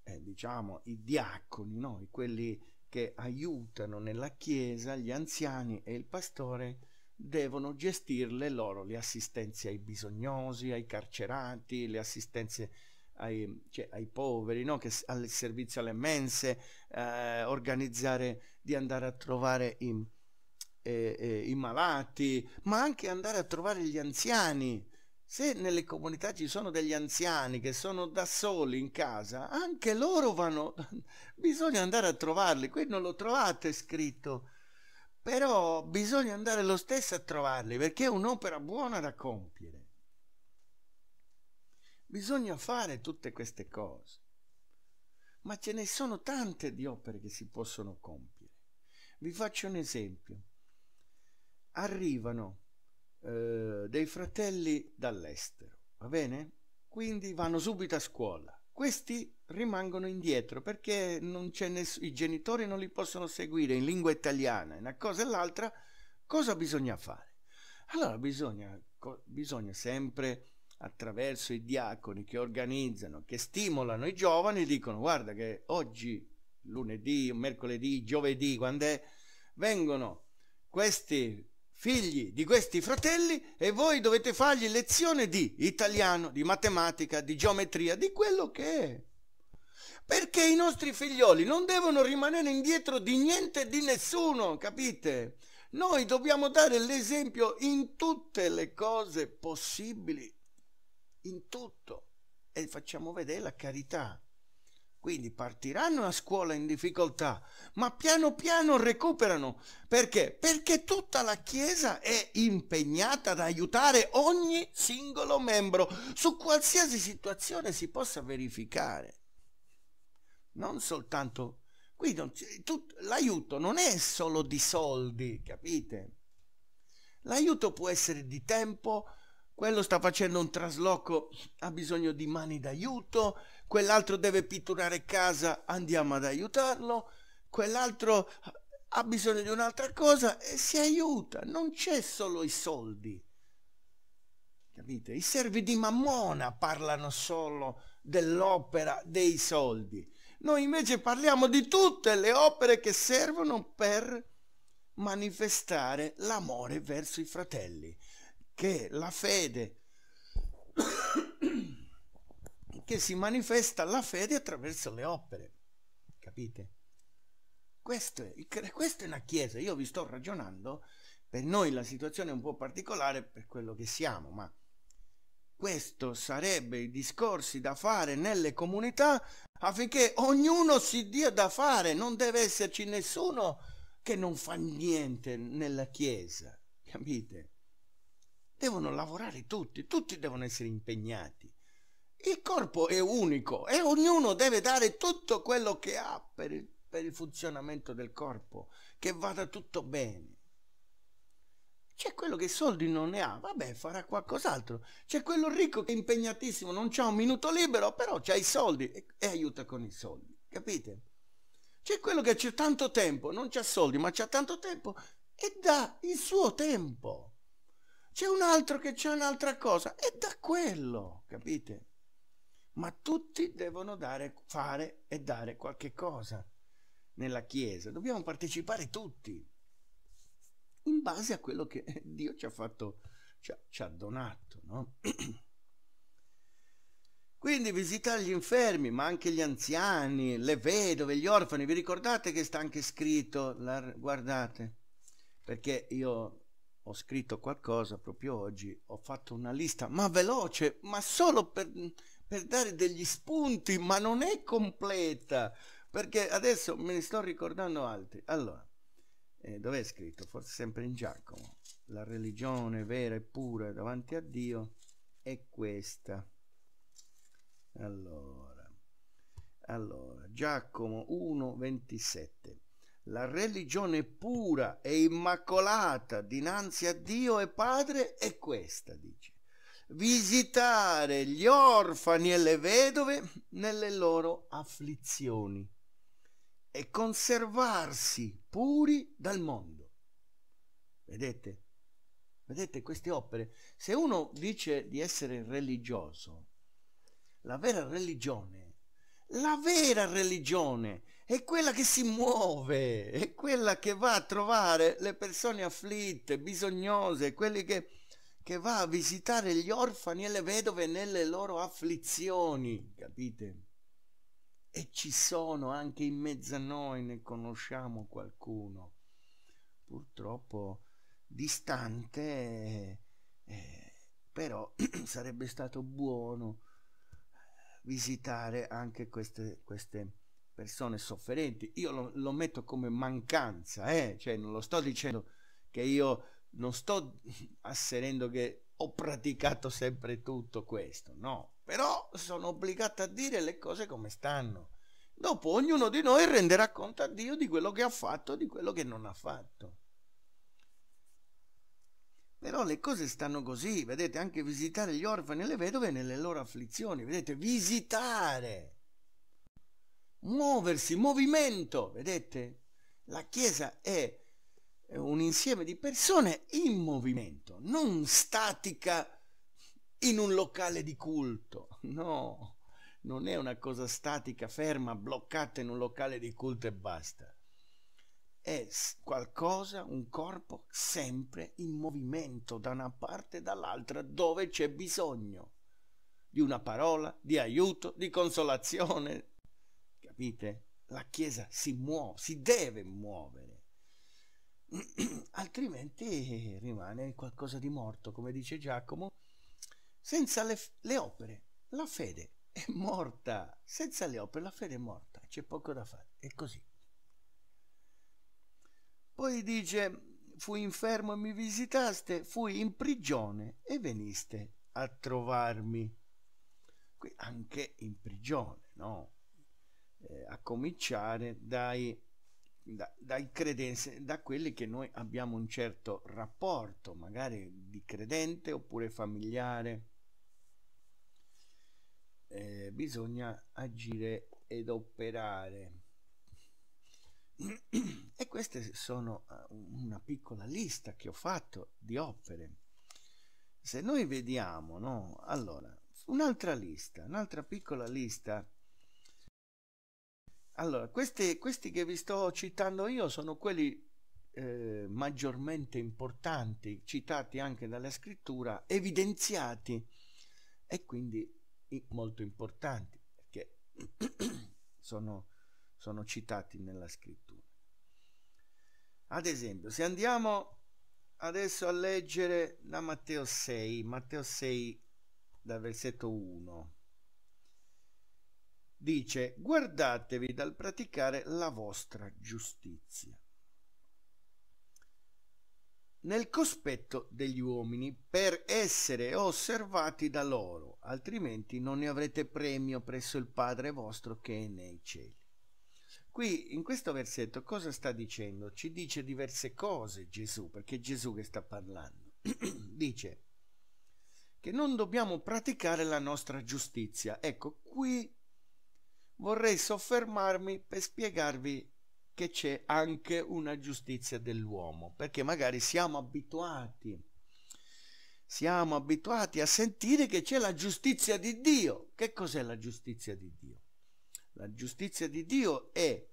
eh, diciamo, i diaconi, no? quelli che aiutano nella chiesa, gli anziani e il pastore, devono gestirle loro, le assistenze ai bisognosi, ai carcerati, le assistenze ai, cioè, ai poveri, no? che, al servizio alle mense, eh, organizzare di andare a trovare i, eh, eh, i, malati, ma anche andare a trovare gli anziani. Se nelle comunità ci sono degli anziani che sono da soli in casa, anche loro vanno, [LAUGHS] bisogna andare a trovarli, qui non lo trovate scritto, però bisogna andare lo stesso a trovarli perché è un'opera buona da compiere. Bisogna fare tutte queste cose, ma ce ne sono tante di opere che si possono compiere. Vi faccio un esempio. Arrivano eh, dei fratelli dall'estero, va bene? Quindi vanno subito a scuola. Questi rimangono indietro perché ness- i genitori non li possono seguire in lingua italiana, una cosa e l'altra. Cosa bisogna fare? Allora bisogna, co- bisogna sempre attraverso i diaconi che organizzano, che stimolano i giovani, dicono guarda che oggi, lunedì, mercoledì, giovedì, quando è, vengono questi figli di questi fratelli e voi dovete fargli lezione di italiano, di matematica, di geometria, di quello che è. Perché i nostri figlioli non devono rimanere indietro di niente e di nessuno, capite? Noi dobbiamo dare l'esempio in tutte le cose possibili in tutto e facciamo vedere la carità. Quindi partiranno a scuola in difficoltà, ma piano piano recuperano. Perché? Perché tutta la Chiesa è impegnata ad aiutare ogni singolo membro su qualsiasi situazione si possa verificare. Non soltanto... Qui non, l'aiuto non è solo di soldi, capite? L'aiuto può essere di tempo, quello sta facendo un trasloco, ha bisogno di mani d'aiuto, quell'altro deve pitturare casa, andiamo ad aiutarlo, quell'altro ha bisogno di un'altra cosa e si aiuta, non c'è solo i soldi. Capite? I servi di Mammona parlano solo dell'opera dei soldi. Noi invece parliamo di tutte le opere che servono per manifestare l'amore verso i fratelli che la fede che si manifesta la fede attraverso le opere capite? Questo è, questa è una chiesa io vi sto ragionando per noi la situazione è un po' particolare per quello che siamo ma questo sarebbe i discorsi da fare nelle comunità affinché ognuno si dia da fare non deve esserci nessuno che non fa niente nella chiesa capite? devono lavorare tutti, tutti devono essere impegnati. Il corpo è unico e ognuno deve dare tutto quello che ha per il, per il funzionamento del corpo, che vada tutto bene. C'è quello che soldi non ne ha, vabbè, farà qualcos'altro. C'è quello ricco che è impegnatissimo, non c'ha un minuto libero, però c'ha i soldi e, e aiuta con i soldi, capite? C'è quello che c'è tanto tempo, non c'ha soldi, ma c'ha tanto tempo e dà il suo tempo c'è un altro che c'è un'altra cosa, è da quello, capite? Ma tutti devono dare, fare e dare qualche cosa nella Chiesa, dobbiamo partecipare tutti, in base a quello che [LAUGHS] Dio ci ha fatto, ci ha, ci ha donato, no? [CLEARS THROAT] Quindi visitare gli infermi, ma anche gli anziani, le vedove, gli orfani. Vi ricordate che sta anche scritto? La, guardate, perché io ho scritto qualcosa proprio oggi, ho fatto una lista, ma veloce, ma solo per, per dare degli spunti, ma non è completa, perché adesso me ne sto ricordando altri. Allora, eh, dove è scritto? Forse sempre in Giacomo. La religione vera e pura davanti a Dio è questa. Allora, allora Giacomo 1, 27 la religione pura e immacolata dinanzi a Dio e Padre è questa, dice. Visitare gli orfani e le vedove nelle loro afflizioni e conservarsi puri dal mondo. Vedete? Vedete queste opere? Se uno dice di essere religioso, la vera religione, la vera religione è quella che si muove, è quella che va a trovare le persone afflitte, bisognose, quelli che, che va a visitare gli orfani e le vedove nelle loro afflizioni, capite? E ci sono anche in mezzo a noi, ne conosciamo qualcuno, purtroppo distante, eh, però [CLEARS THROAT] sarebbe stato buono visitare anche queste, queste persone sofferenti. Io lo, lo metto come mancanza, eh? cioè non lo sto dicendo che io non sto [LAUGHS] asserendo che ho praticato sempre tutto questo, no, però sono obbligato a dire le cose come stanno. Dopo ognuno di noi renderà conto a Dio di quello che ha fatto, e di quello che non ha fatto. Però le cose stanno così, vedete, anche visitare gli orfani e le vedove nelle loro afflizioni, vedete, visitare muoversi, movimento, vedete? La Chiesa è un insieme di persone in movimento, non statica in un locale di culto, [LAUGHS] no, non è una cosa statica, ferma, bloccata in un locale di culto e basta. È qualcosa, un corpo sempre in movimento da una parte e dall'altra dove c'è bisogno di una parola, di aiuto, di consolazione, Capite? La Chiesa si muove, si deve muovere, [CLEARS THROAT] altrimenti rimane qualcosa di morto, come dice Giacomo, senza le, le opere. La fede è morta, senza le opere la fede è morta, c'è poco da fare, è così. Poi dice, fui infermo e mi visitaste, fui in prigione e veniste a trovarmi. Qui anche in prigione, no? eh, a cominciare dai, da, dai credenze, da quelli che noi abbiamo un certo rapporto, magari di credente oppure familiare. Eh, bisogna agire ed operare. [CLEARS THROAT] E queste sono eh, una piccola lista che ho fatto di opere. Se noi vediamo, no? Allora, un'altra lista, un'altra piccola lista allora, questi, questi, che vi sto citando io sono quelli eh, maggiormente importanti, citati anche dalla scrittura, evidenziati e quindi molto importanti, perché [CLEARS THROAT] sono, sono citati nella scrittura. Ad esempio, se andiamo adesso a leggere da Matteo 6, Matteo 6 dal versetto 1 dice guardatevi dal praticare la vostra giustizia. Nel cospetto degli uomini per essere osservati da loro, altrimenti non ne avrete premio presso il Padre vostro che è nei cieli. Qui in questo versetto cosa sta dicendo? Ci dice diverse cose Gesù, perché è Gesù che sta parlando. [CLEARS THROAT] dice che non dobbiamo praticare la nostra giustizia. Ecco, qui vorrei soffermarmi per spiegarvi che c'è anche una giustizia dell'uomo, perché magari siamo abituati, siamo abituati a sentire che c'è la giustizia di Dio. Che cos'è la giustizia di Dio? La giustizia di Dio è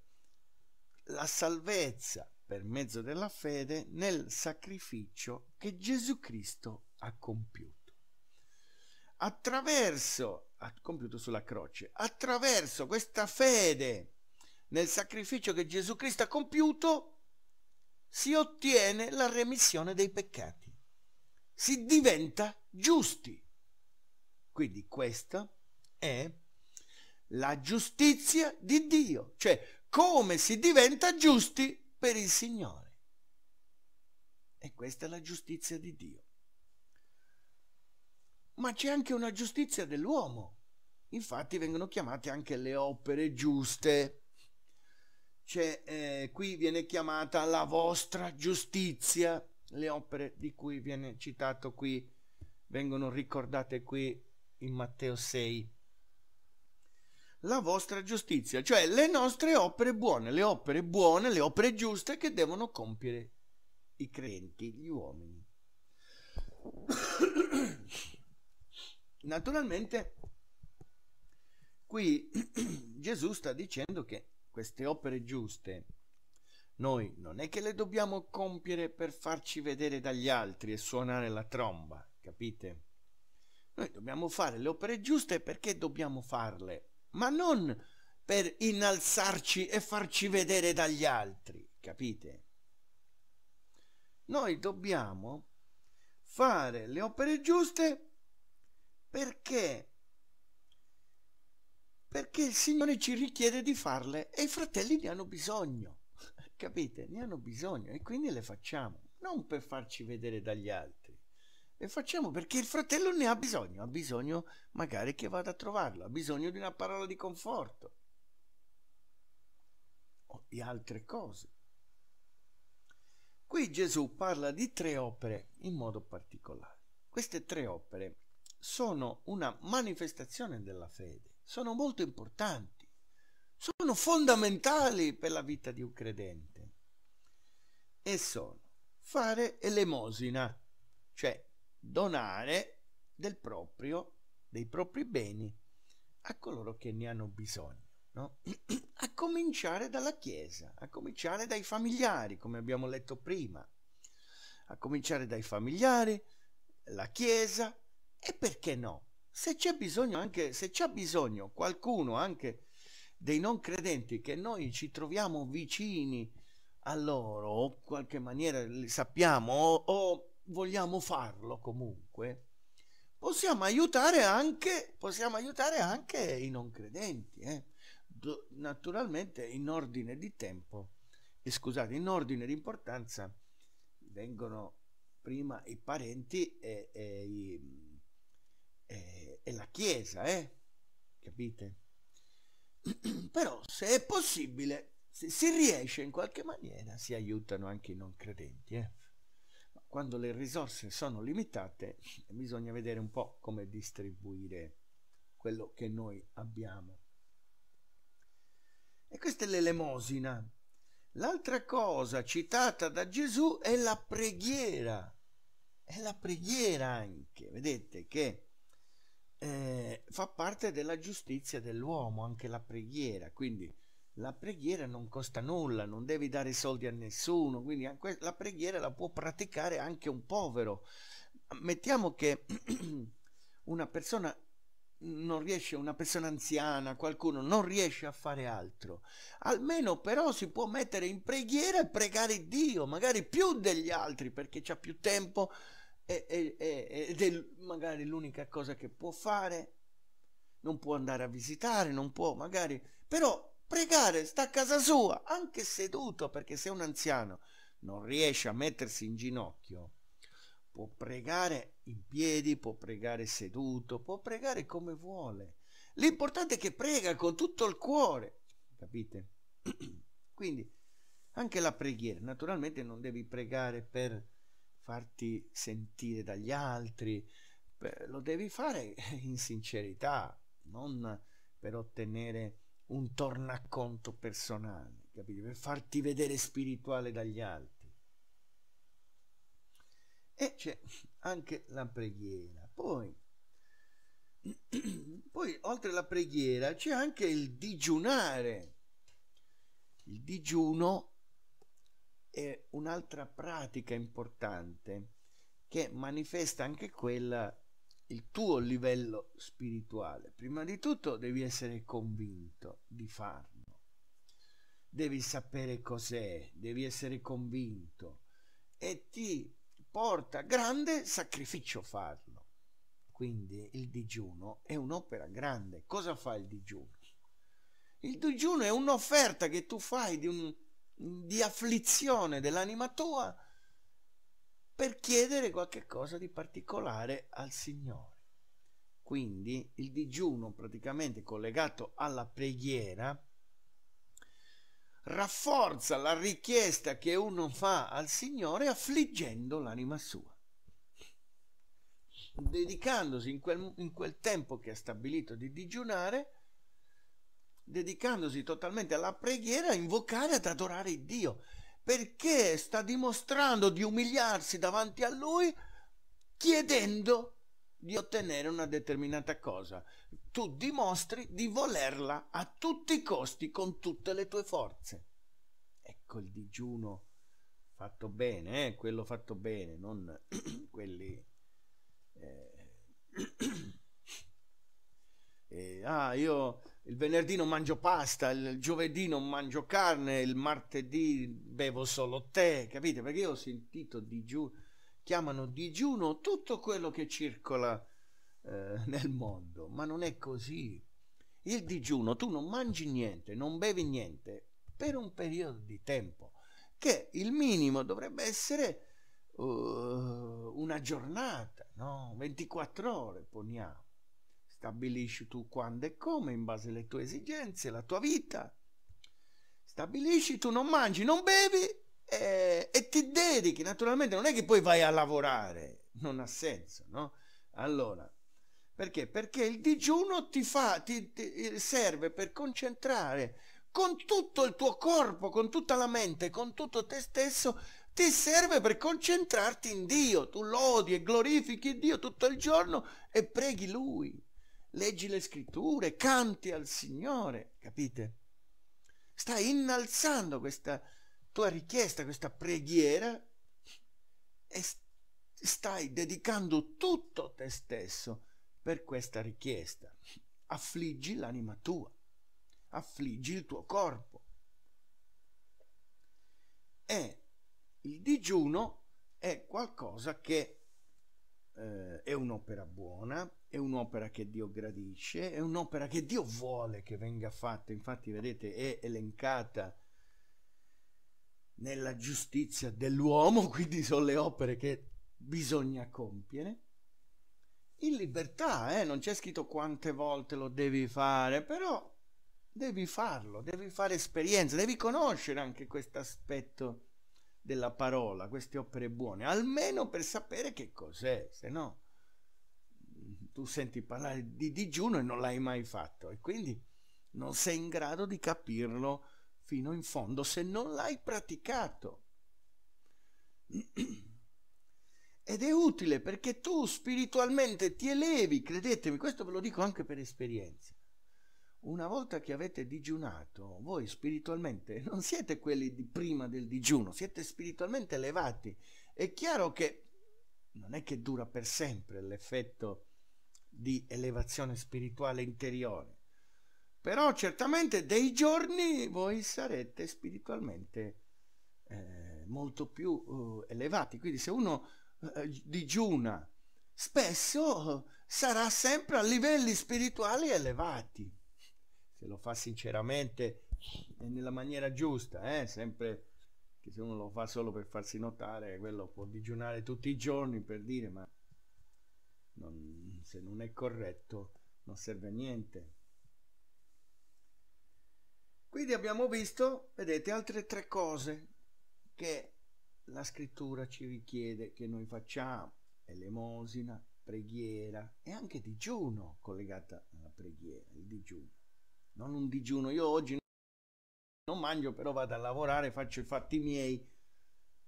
la salvezza per mezzo della fede nel sacrificio che Gesù Cristo ha compiuto. Attraverso compiuto sulla croce. Attraverso questa fede nel sacrificio che Gesù Cristo ha compiuto, si ottiene la remissione dei peccati, si diventa giusti. Quindi questa è la giustizia di Dio, cioè come si diventa giusti per il Signore. E questa è la giustizia di Dio ma c'è anche una giustizia dell'uomo. Infatti vengono chiamate anche le opere giuste. Eh, qui viene chiamata la vostra giustizia. Le opere di cui viene citato qui vengono ricordate qui in Matteo 6. La vostra giustizia, cioè le nostre opere buone, le opere buone, le opere giuste che devono compiere i credenti, gli uomini. Naturalmente, qui [CLEARS THROAT] Gesù sta dicendo che queste opere giuste noi non è che le dobbiamo compiere per farci vedere dagli altri e suonare la tromba, capite? Noi dobbiamo fare le opere giuste perché dobbiamo farle, ma non per innalzarci e farci vedere dagli altri, capite? Noi dobbiamo fare le opere giuste perché? Perché il Signore ci richiede di farle e i fratelli ne hanno bisogno, [LAUGHS] capite? Ne hanno bisogno e quindi le facciamo, non per farci vedere dagli altri, le facciamo perché il fratello ne ha bisogno, ha bisogno magari che vada a trovarlo, ha bisogno di una parola di conforto o di altre cose. Qui Gesù parla di tre opere in modo particolare. Queste tre opere sono una manifestazione della fede, sono molto importanti, sono fondamentali per la vita di un credente e sono fare elemosina, cioè donare del proprio, dei propri beni a coloro che ne hanno bisogno. No? [CLEARS THROAT] a cominciare dalla Chiesa, a cominciare dai familiari, come abbiamo letto prima, a cominciare dai familiari, la Chiesa, e perché no? Se c'è bisogno anche, se c'è bisogno qualcuno anche dei non credenti che noi ci troviamo vicini a loro o in qualche maniera li sappiamo o, o vogliamo farlo comunque, possiamo aiutare anche, possiamo aiutare anche i non credenti, eh? naturalmente in ordine di tempo, e scusate, in ordine di importanza vengono prima i parenti e, e i è, eh, è la Chiesa, eh? capite? [CLEARS THROAT] Però se è possibile, se si riesce in qualche maniera, si aiutano anche i non credenti. Eh? Quando le risorse sono limitate, [CLEARS THROAT] bisogna vedere un po' come distribuire quello che noi abbiamo. E questa è l'elemosina. L'altra cosa citata da Gesù è la preghiera. È la preghiera anche. Vedete che fa parte della giustizia dell'uomo anche la preghiera, quindi la preghiera non costa nulla, non devi dare soldi a nessuno, quindi la preghiera la può praticare anche un povero. Mettiamo che [CLEARS THROAT] una persona non riesce, una persona anziana, qualcuno non riesce a fare altro, almeno però si può mettere in preghiera e pregare Dio, magari più degli altri perché c'ha più tempo ed è magari l'unica cosa che può fare non può andare a visitare, non può magari, però pregare, sta a casa sua, anche seduto, perché se un anziano non riesce a mettersi in ginocchio, può pregare in piedi, può pregare seduto, può pregare come vuole. L'importante è che prega con tutto il cuore, capite? [CLEARS THROAT] Quindi anche la preghiera, naturalmente non devi pregare per farti sentire dagli altri, lo devi fare [LAUGHS] in sincerità, non per ottenere un tornaconto personale, capite? per farti vedere spirituale dagli altri. E c'è anche la preghiera. Poi, [CLEARS THROAT] poi oltre alla preghiera, c'è anche il digiunare. Il digiuno è un'altra pratica importante che manifesta anche quella il tuo livello spirituale. Prima di tutto devi essere convinto di farlo. Devi sapere cos'è, devi essere convinto e ti porta grande sacrificio farlo. Quindi il digiuno è un'opera grande. Cosa fa il digiuno? Il digiuno è un'offerta che tu fai di, un, di afflizione dell'anima tua per chiedere qualche cosa di particolare al Signore. Quindi il digiuno praticamente collegato alla preghiera rafforza la richiesta che uno fa al Signore affliggendo l'anima sua, dedicandosi in quel, in quel tempo che ha stabilito di digiunare, dedicandosi totalmente alla preghiera, a invocare ad adorare Dio perché sta dimostrando di umiliarsi davanti a lui chiedendo di ottenere una determinata cosa. Tu dimostri di volerla a tutti i costi, con tutte le tue forze. Ecco il digiuno fatto bene, eh? quello fatto bene, non [CLEARS THROAT] quelli... Eh... [CLEARS THROAT] eh, ah, io il venerdì non mangio pasta, il giovedì non mangio carne, il martedì bevo solo tè, capite? Perché io ho sentito digiuno, chiamano digiuno tutto quello che circola eh, nel mondo, ma non è così. Il digiuno, tu non mangi niente, non bevi niente per un periodo di tempo, che il minimo dovrebbe essere uh, una giornata, no? 24 ore poniamo Stabilisci tu quando e come, in base alle tue esigenze, la tua vita. Stabilisci tu non mangi, non bevi e, eh, e ti dedichi. Naturalmente non è che poi vai a lavorare, non ha senso, no? Allora, perché? Perché il digiuno ti, fa, ti, ti serve per concentrare con tutto il tuo corpo, con tutta la mente, con tutto te stesso ti serve per concentrarti in Dio, tu lodi e glorifichi Dio tutto il giorno e preghi Lui leggi le scritture, canti al Signore, capite? Stai innalzando questa tua richiesta, questa preghiera e stai dedicando tutto te stesso per questa richiesta. Affliggi l'anima tua, affliggi il tuo corpo. E il digiuno è qualcosa che eh, è un'opera buona, è un'opera che Dio gradisce, è un'opera che Dio vuole che venga fatta, infatti vedete è elencata nella giustizia dell'uomo, [LAUGHS] quindi sono le opere che bisogna compiere. In libertà, eh, non c'è scritto quante volte lo devi fare, però devi farlo, devi fare esperienza, devi conoscere anche questo aspetto della parola, queste opere buone, almeno per sapere che cos'è, se no tu senti parlare di digiuno e non l'hai mai fatto e quindi non sei in grado di capirlo fino in fondo se non l'hai praticato. [CLEARS THROAT] Ed è utile perché tu spiritualmente ti elevi, credetemi, questo ve lo dico anche per esperienza una volta che avete digiunato, voi spiritualmente [LAUGHS] non siete quelli di prima del digiuno, siete spiritualmente elevati. È chiaro che non è che dura per sempre l'effetto di elevazione spirituale interiore, però certamente dei giorni voi sarete spiritualmente eh, molto più uh, elevati. Quindi se uno uh, digiuna spesso eh, sarà sempre a livelli spirituali elevati se lo fa sinceramente e nella maniera giusta, eh, sempre che se uno lo fa solo per farsi notare, quello può digiunare tutti i giorni per dire ma non, se non è corretto non serve a niente. Quindi abbiamo visto, vedete, altre tre cose che la scrittura ci richiede che noi facciamo, elemosina, preghiera e anche digiuno collegata alla preghiera, il digiuno non un digiuno. Io oggi non mangio, però vado a lavorare, faccio i fatti miei.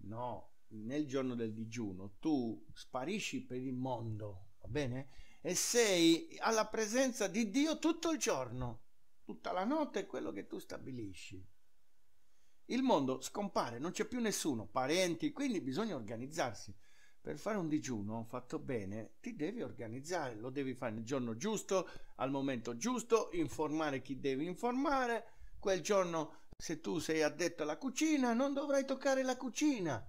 No, nel giorno del digiuno tu sparisci per il mondo, va bene? E sei alla presenza di Dio tutto il giorno, tutta la notte è quello che tu stabilisci. Il mondo scompare, non c'è più nessuno, parenti, quindi bisogna organizzarsi per fare un digiuno fatto bene ti devi organizzare, lo devi fare nel giorno giusto, al momento giusto, informare chi devi informare. Quel giorno, se tu sei addetto alla cucina, non dovrai toccare la cucina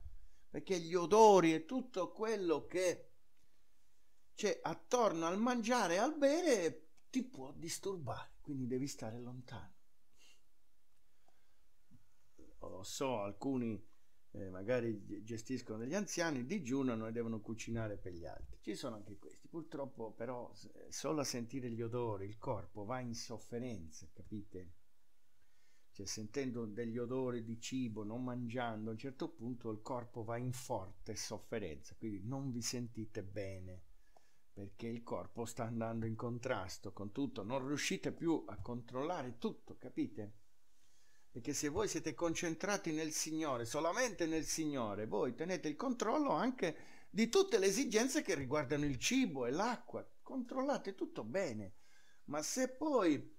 perché gli odori e tutto quello che c'è attorno al mangiare e al bere ti può disturbare, quindi devi stare lontano. Lo so, alcuni eh, magari gestiscono degli anziani, digiunano e devono cucinare per gli altri. Ci sono anche questi. Purtroppo però solo a sentire gli odori il corpo va in sofferenza, capite? Cioè sentendo degli odori di cibo, non mangiando, a un certo punto il corpo va in forte sofferenza, quindi non vi sentite bene perché il corpo sta andando in contrasto con tutto, non riuscite più a controllare tutto, capite? Perché se voi siete concentrati nel Signore, solamente nel Signore, voi tenete il controllo anche di tutte le esigenze che riguardano il cibo e l'acqua. Controllate tutto bene. Ma se poi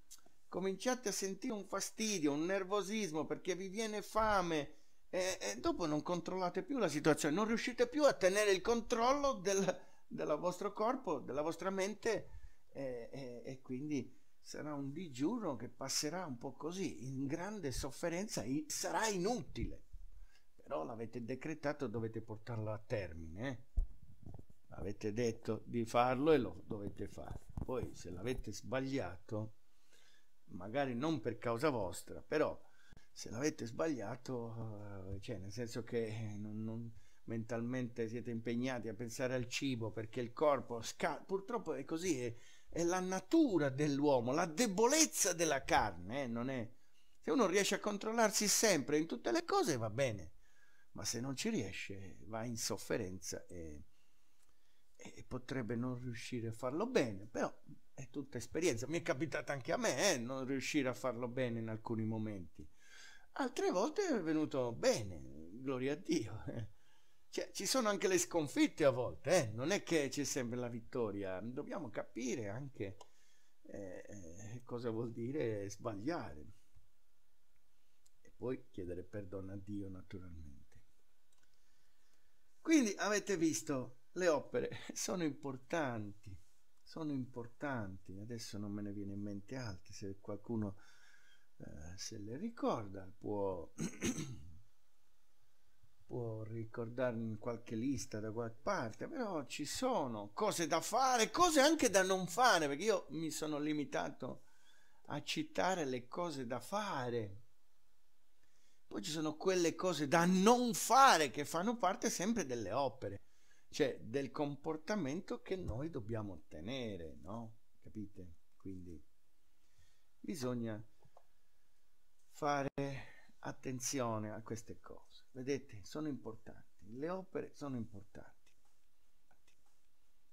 cominciate a sentire un fastidio, un nervosismo perché vi viene fame, e, e, dopo non controllate più la situazione, non riuscite più a tenere il controllo del, del vostro corpo, della vostra mente e, e, e quindi sarà un digiuno che passerà un po' così, in grande sofferenza, sarà inutile. Però l'avete decretato, dovete portarlo a termine. Eh? Avete detto di farlo e lo dovete fare. Poi se l'avete sbagliato, magari non per causa vostra, però se l'avete sbagliato, eh, cioè nel senso che non, non, mentalmente siete impegnati a pensare al cibo perché il corpo sca- purtroppo è così, è, è la natura dell'uomo, la debolezza della carne, eh, non è... Se uno riesce a controllarsi sempre in tutte le cose va bene, ma se non ci riesce va in sofferenza e, e potrebbe non riuscire a farlo bene, però è tutta esperienza. Mi è capitata anche a me eh, non riuscire a farlo bene in alcuni momenti. Altre volte è venuto bene, gloria a Dio. Eh cioè, ci sono anche le sconfitte a volte, eh? non è che c'è sempre la vittoria, dobbiamo capire anche eh, eh, cosa vuol dire sbagliare e poi chiedere perdono a Dio naturalmente. Quindi avete visto, le opere sono importanti, sono importanti, adesso non me ne viene in mente altre, se qualcuno eh, se le ricorda può... [CLEARS THROAT] può ricordarmi qualche lista da qualche parte, però ci sono cose da fare, cose anche da non fare, perché io mi sono limitato a citare le cose da fare. Poi ci sono quelle cose da non fare che fanno parte sempre delle opere, cioè del comportamento che noi dobbiamo tenere, no? Capite? Quindi bisogna fare attenzione a queste cose. Vedete, sono importanti, le opere sono importanti.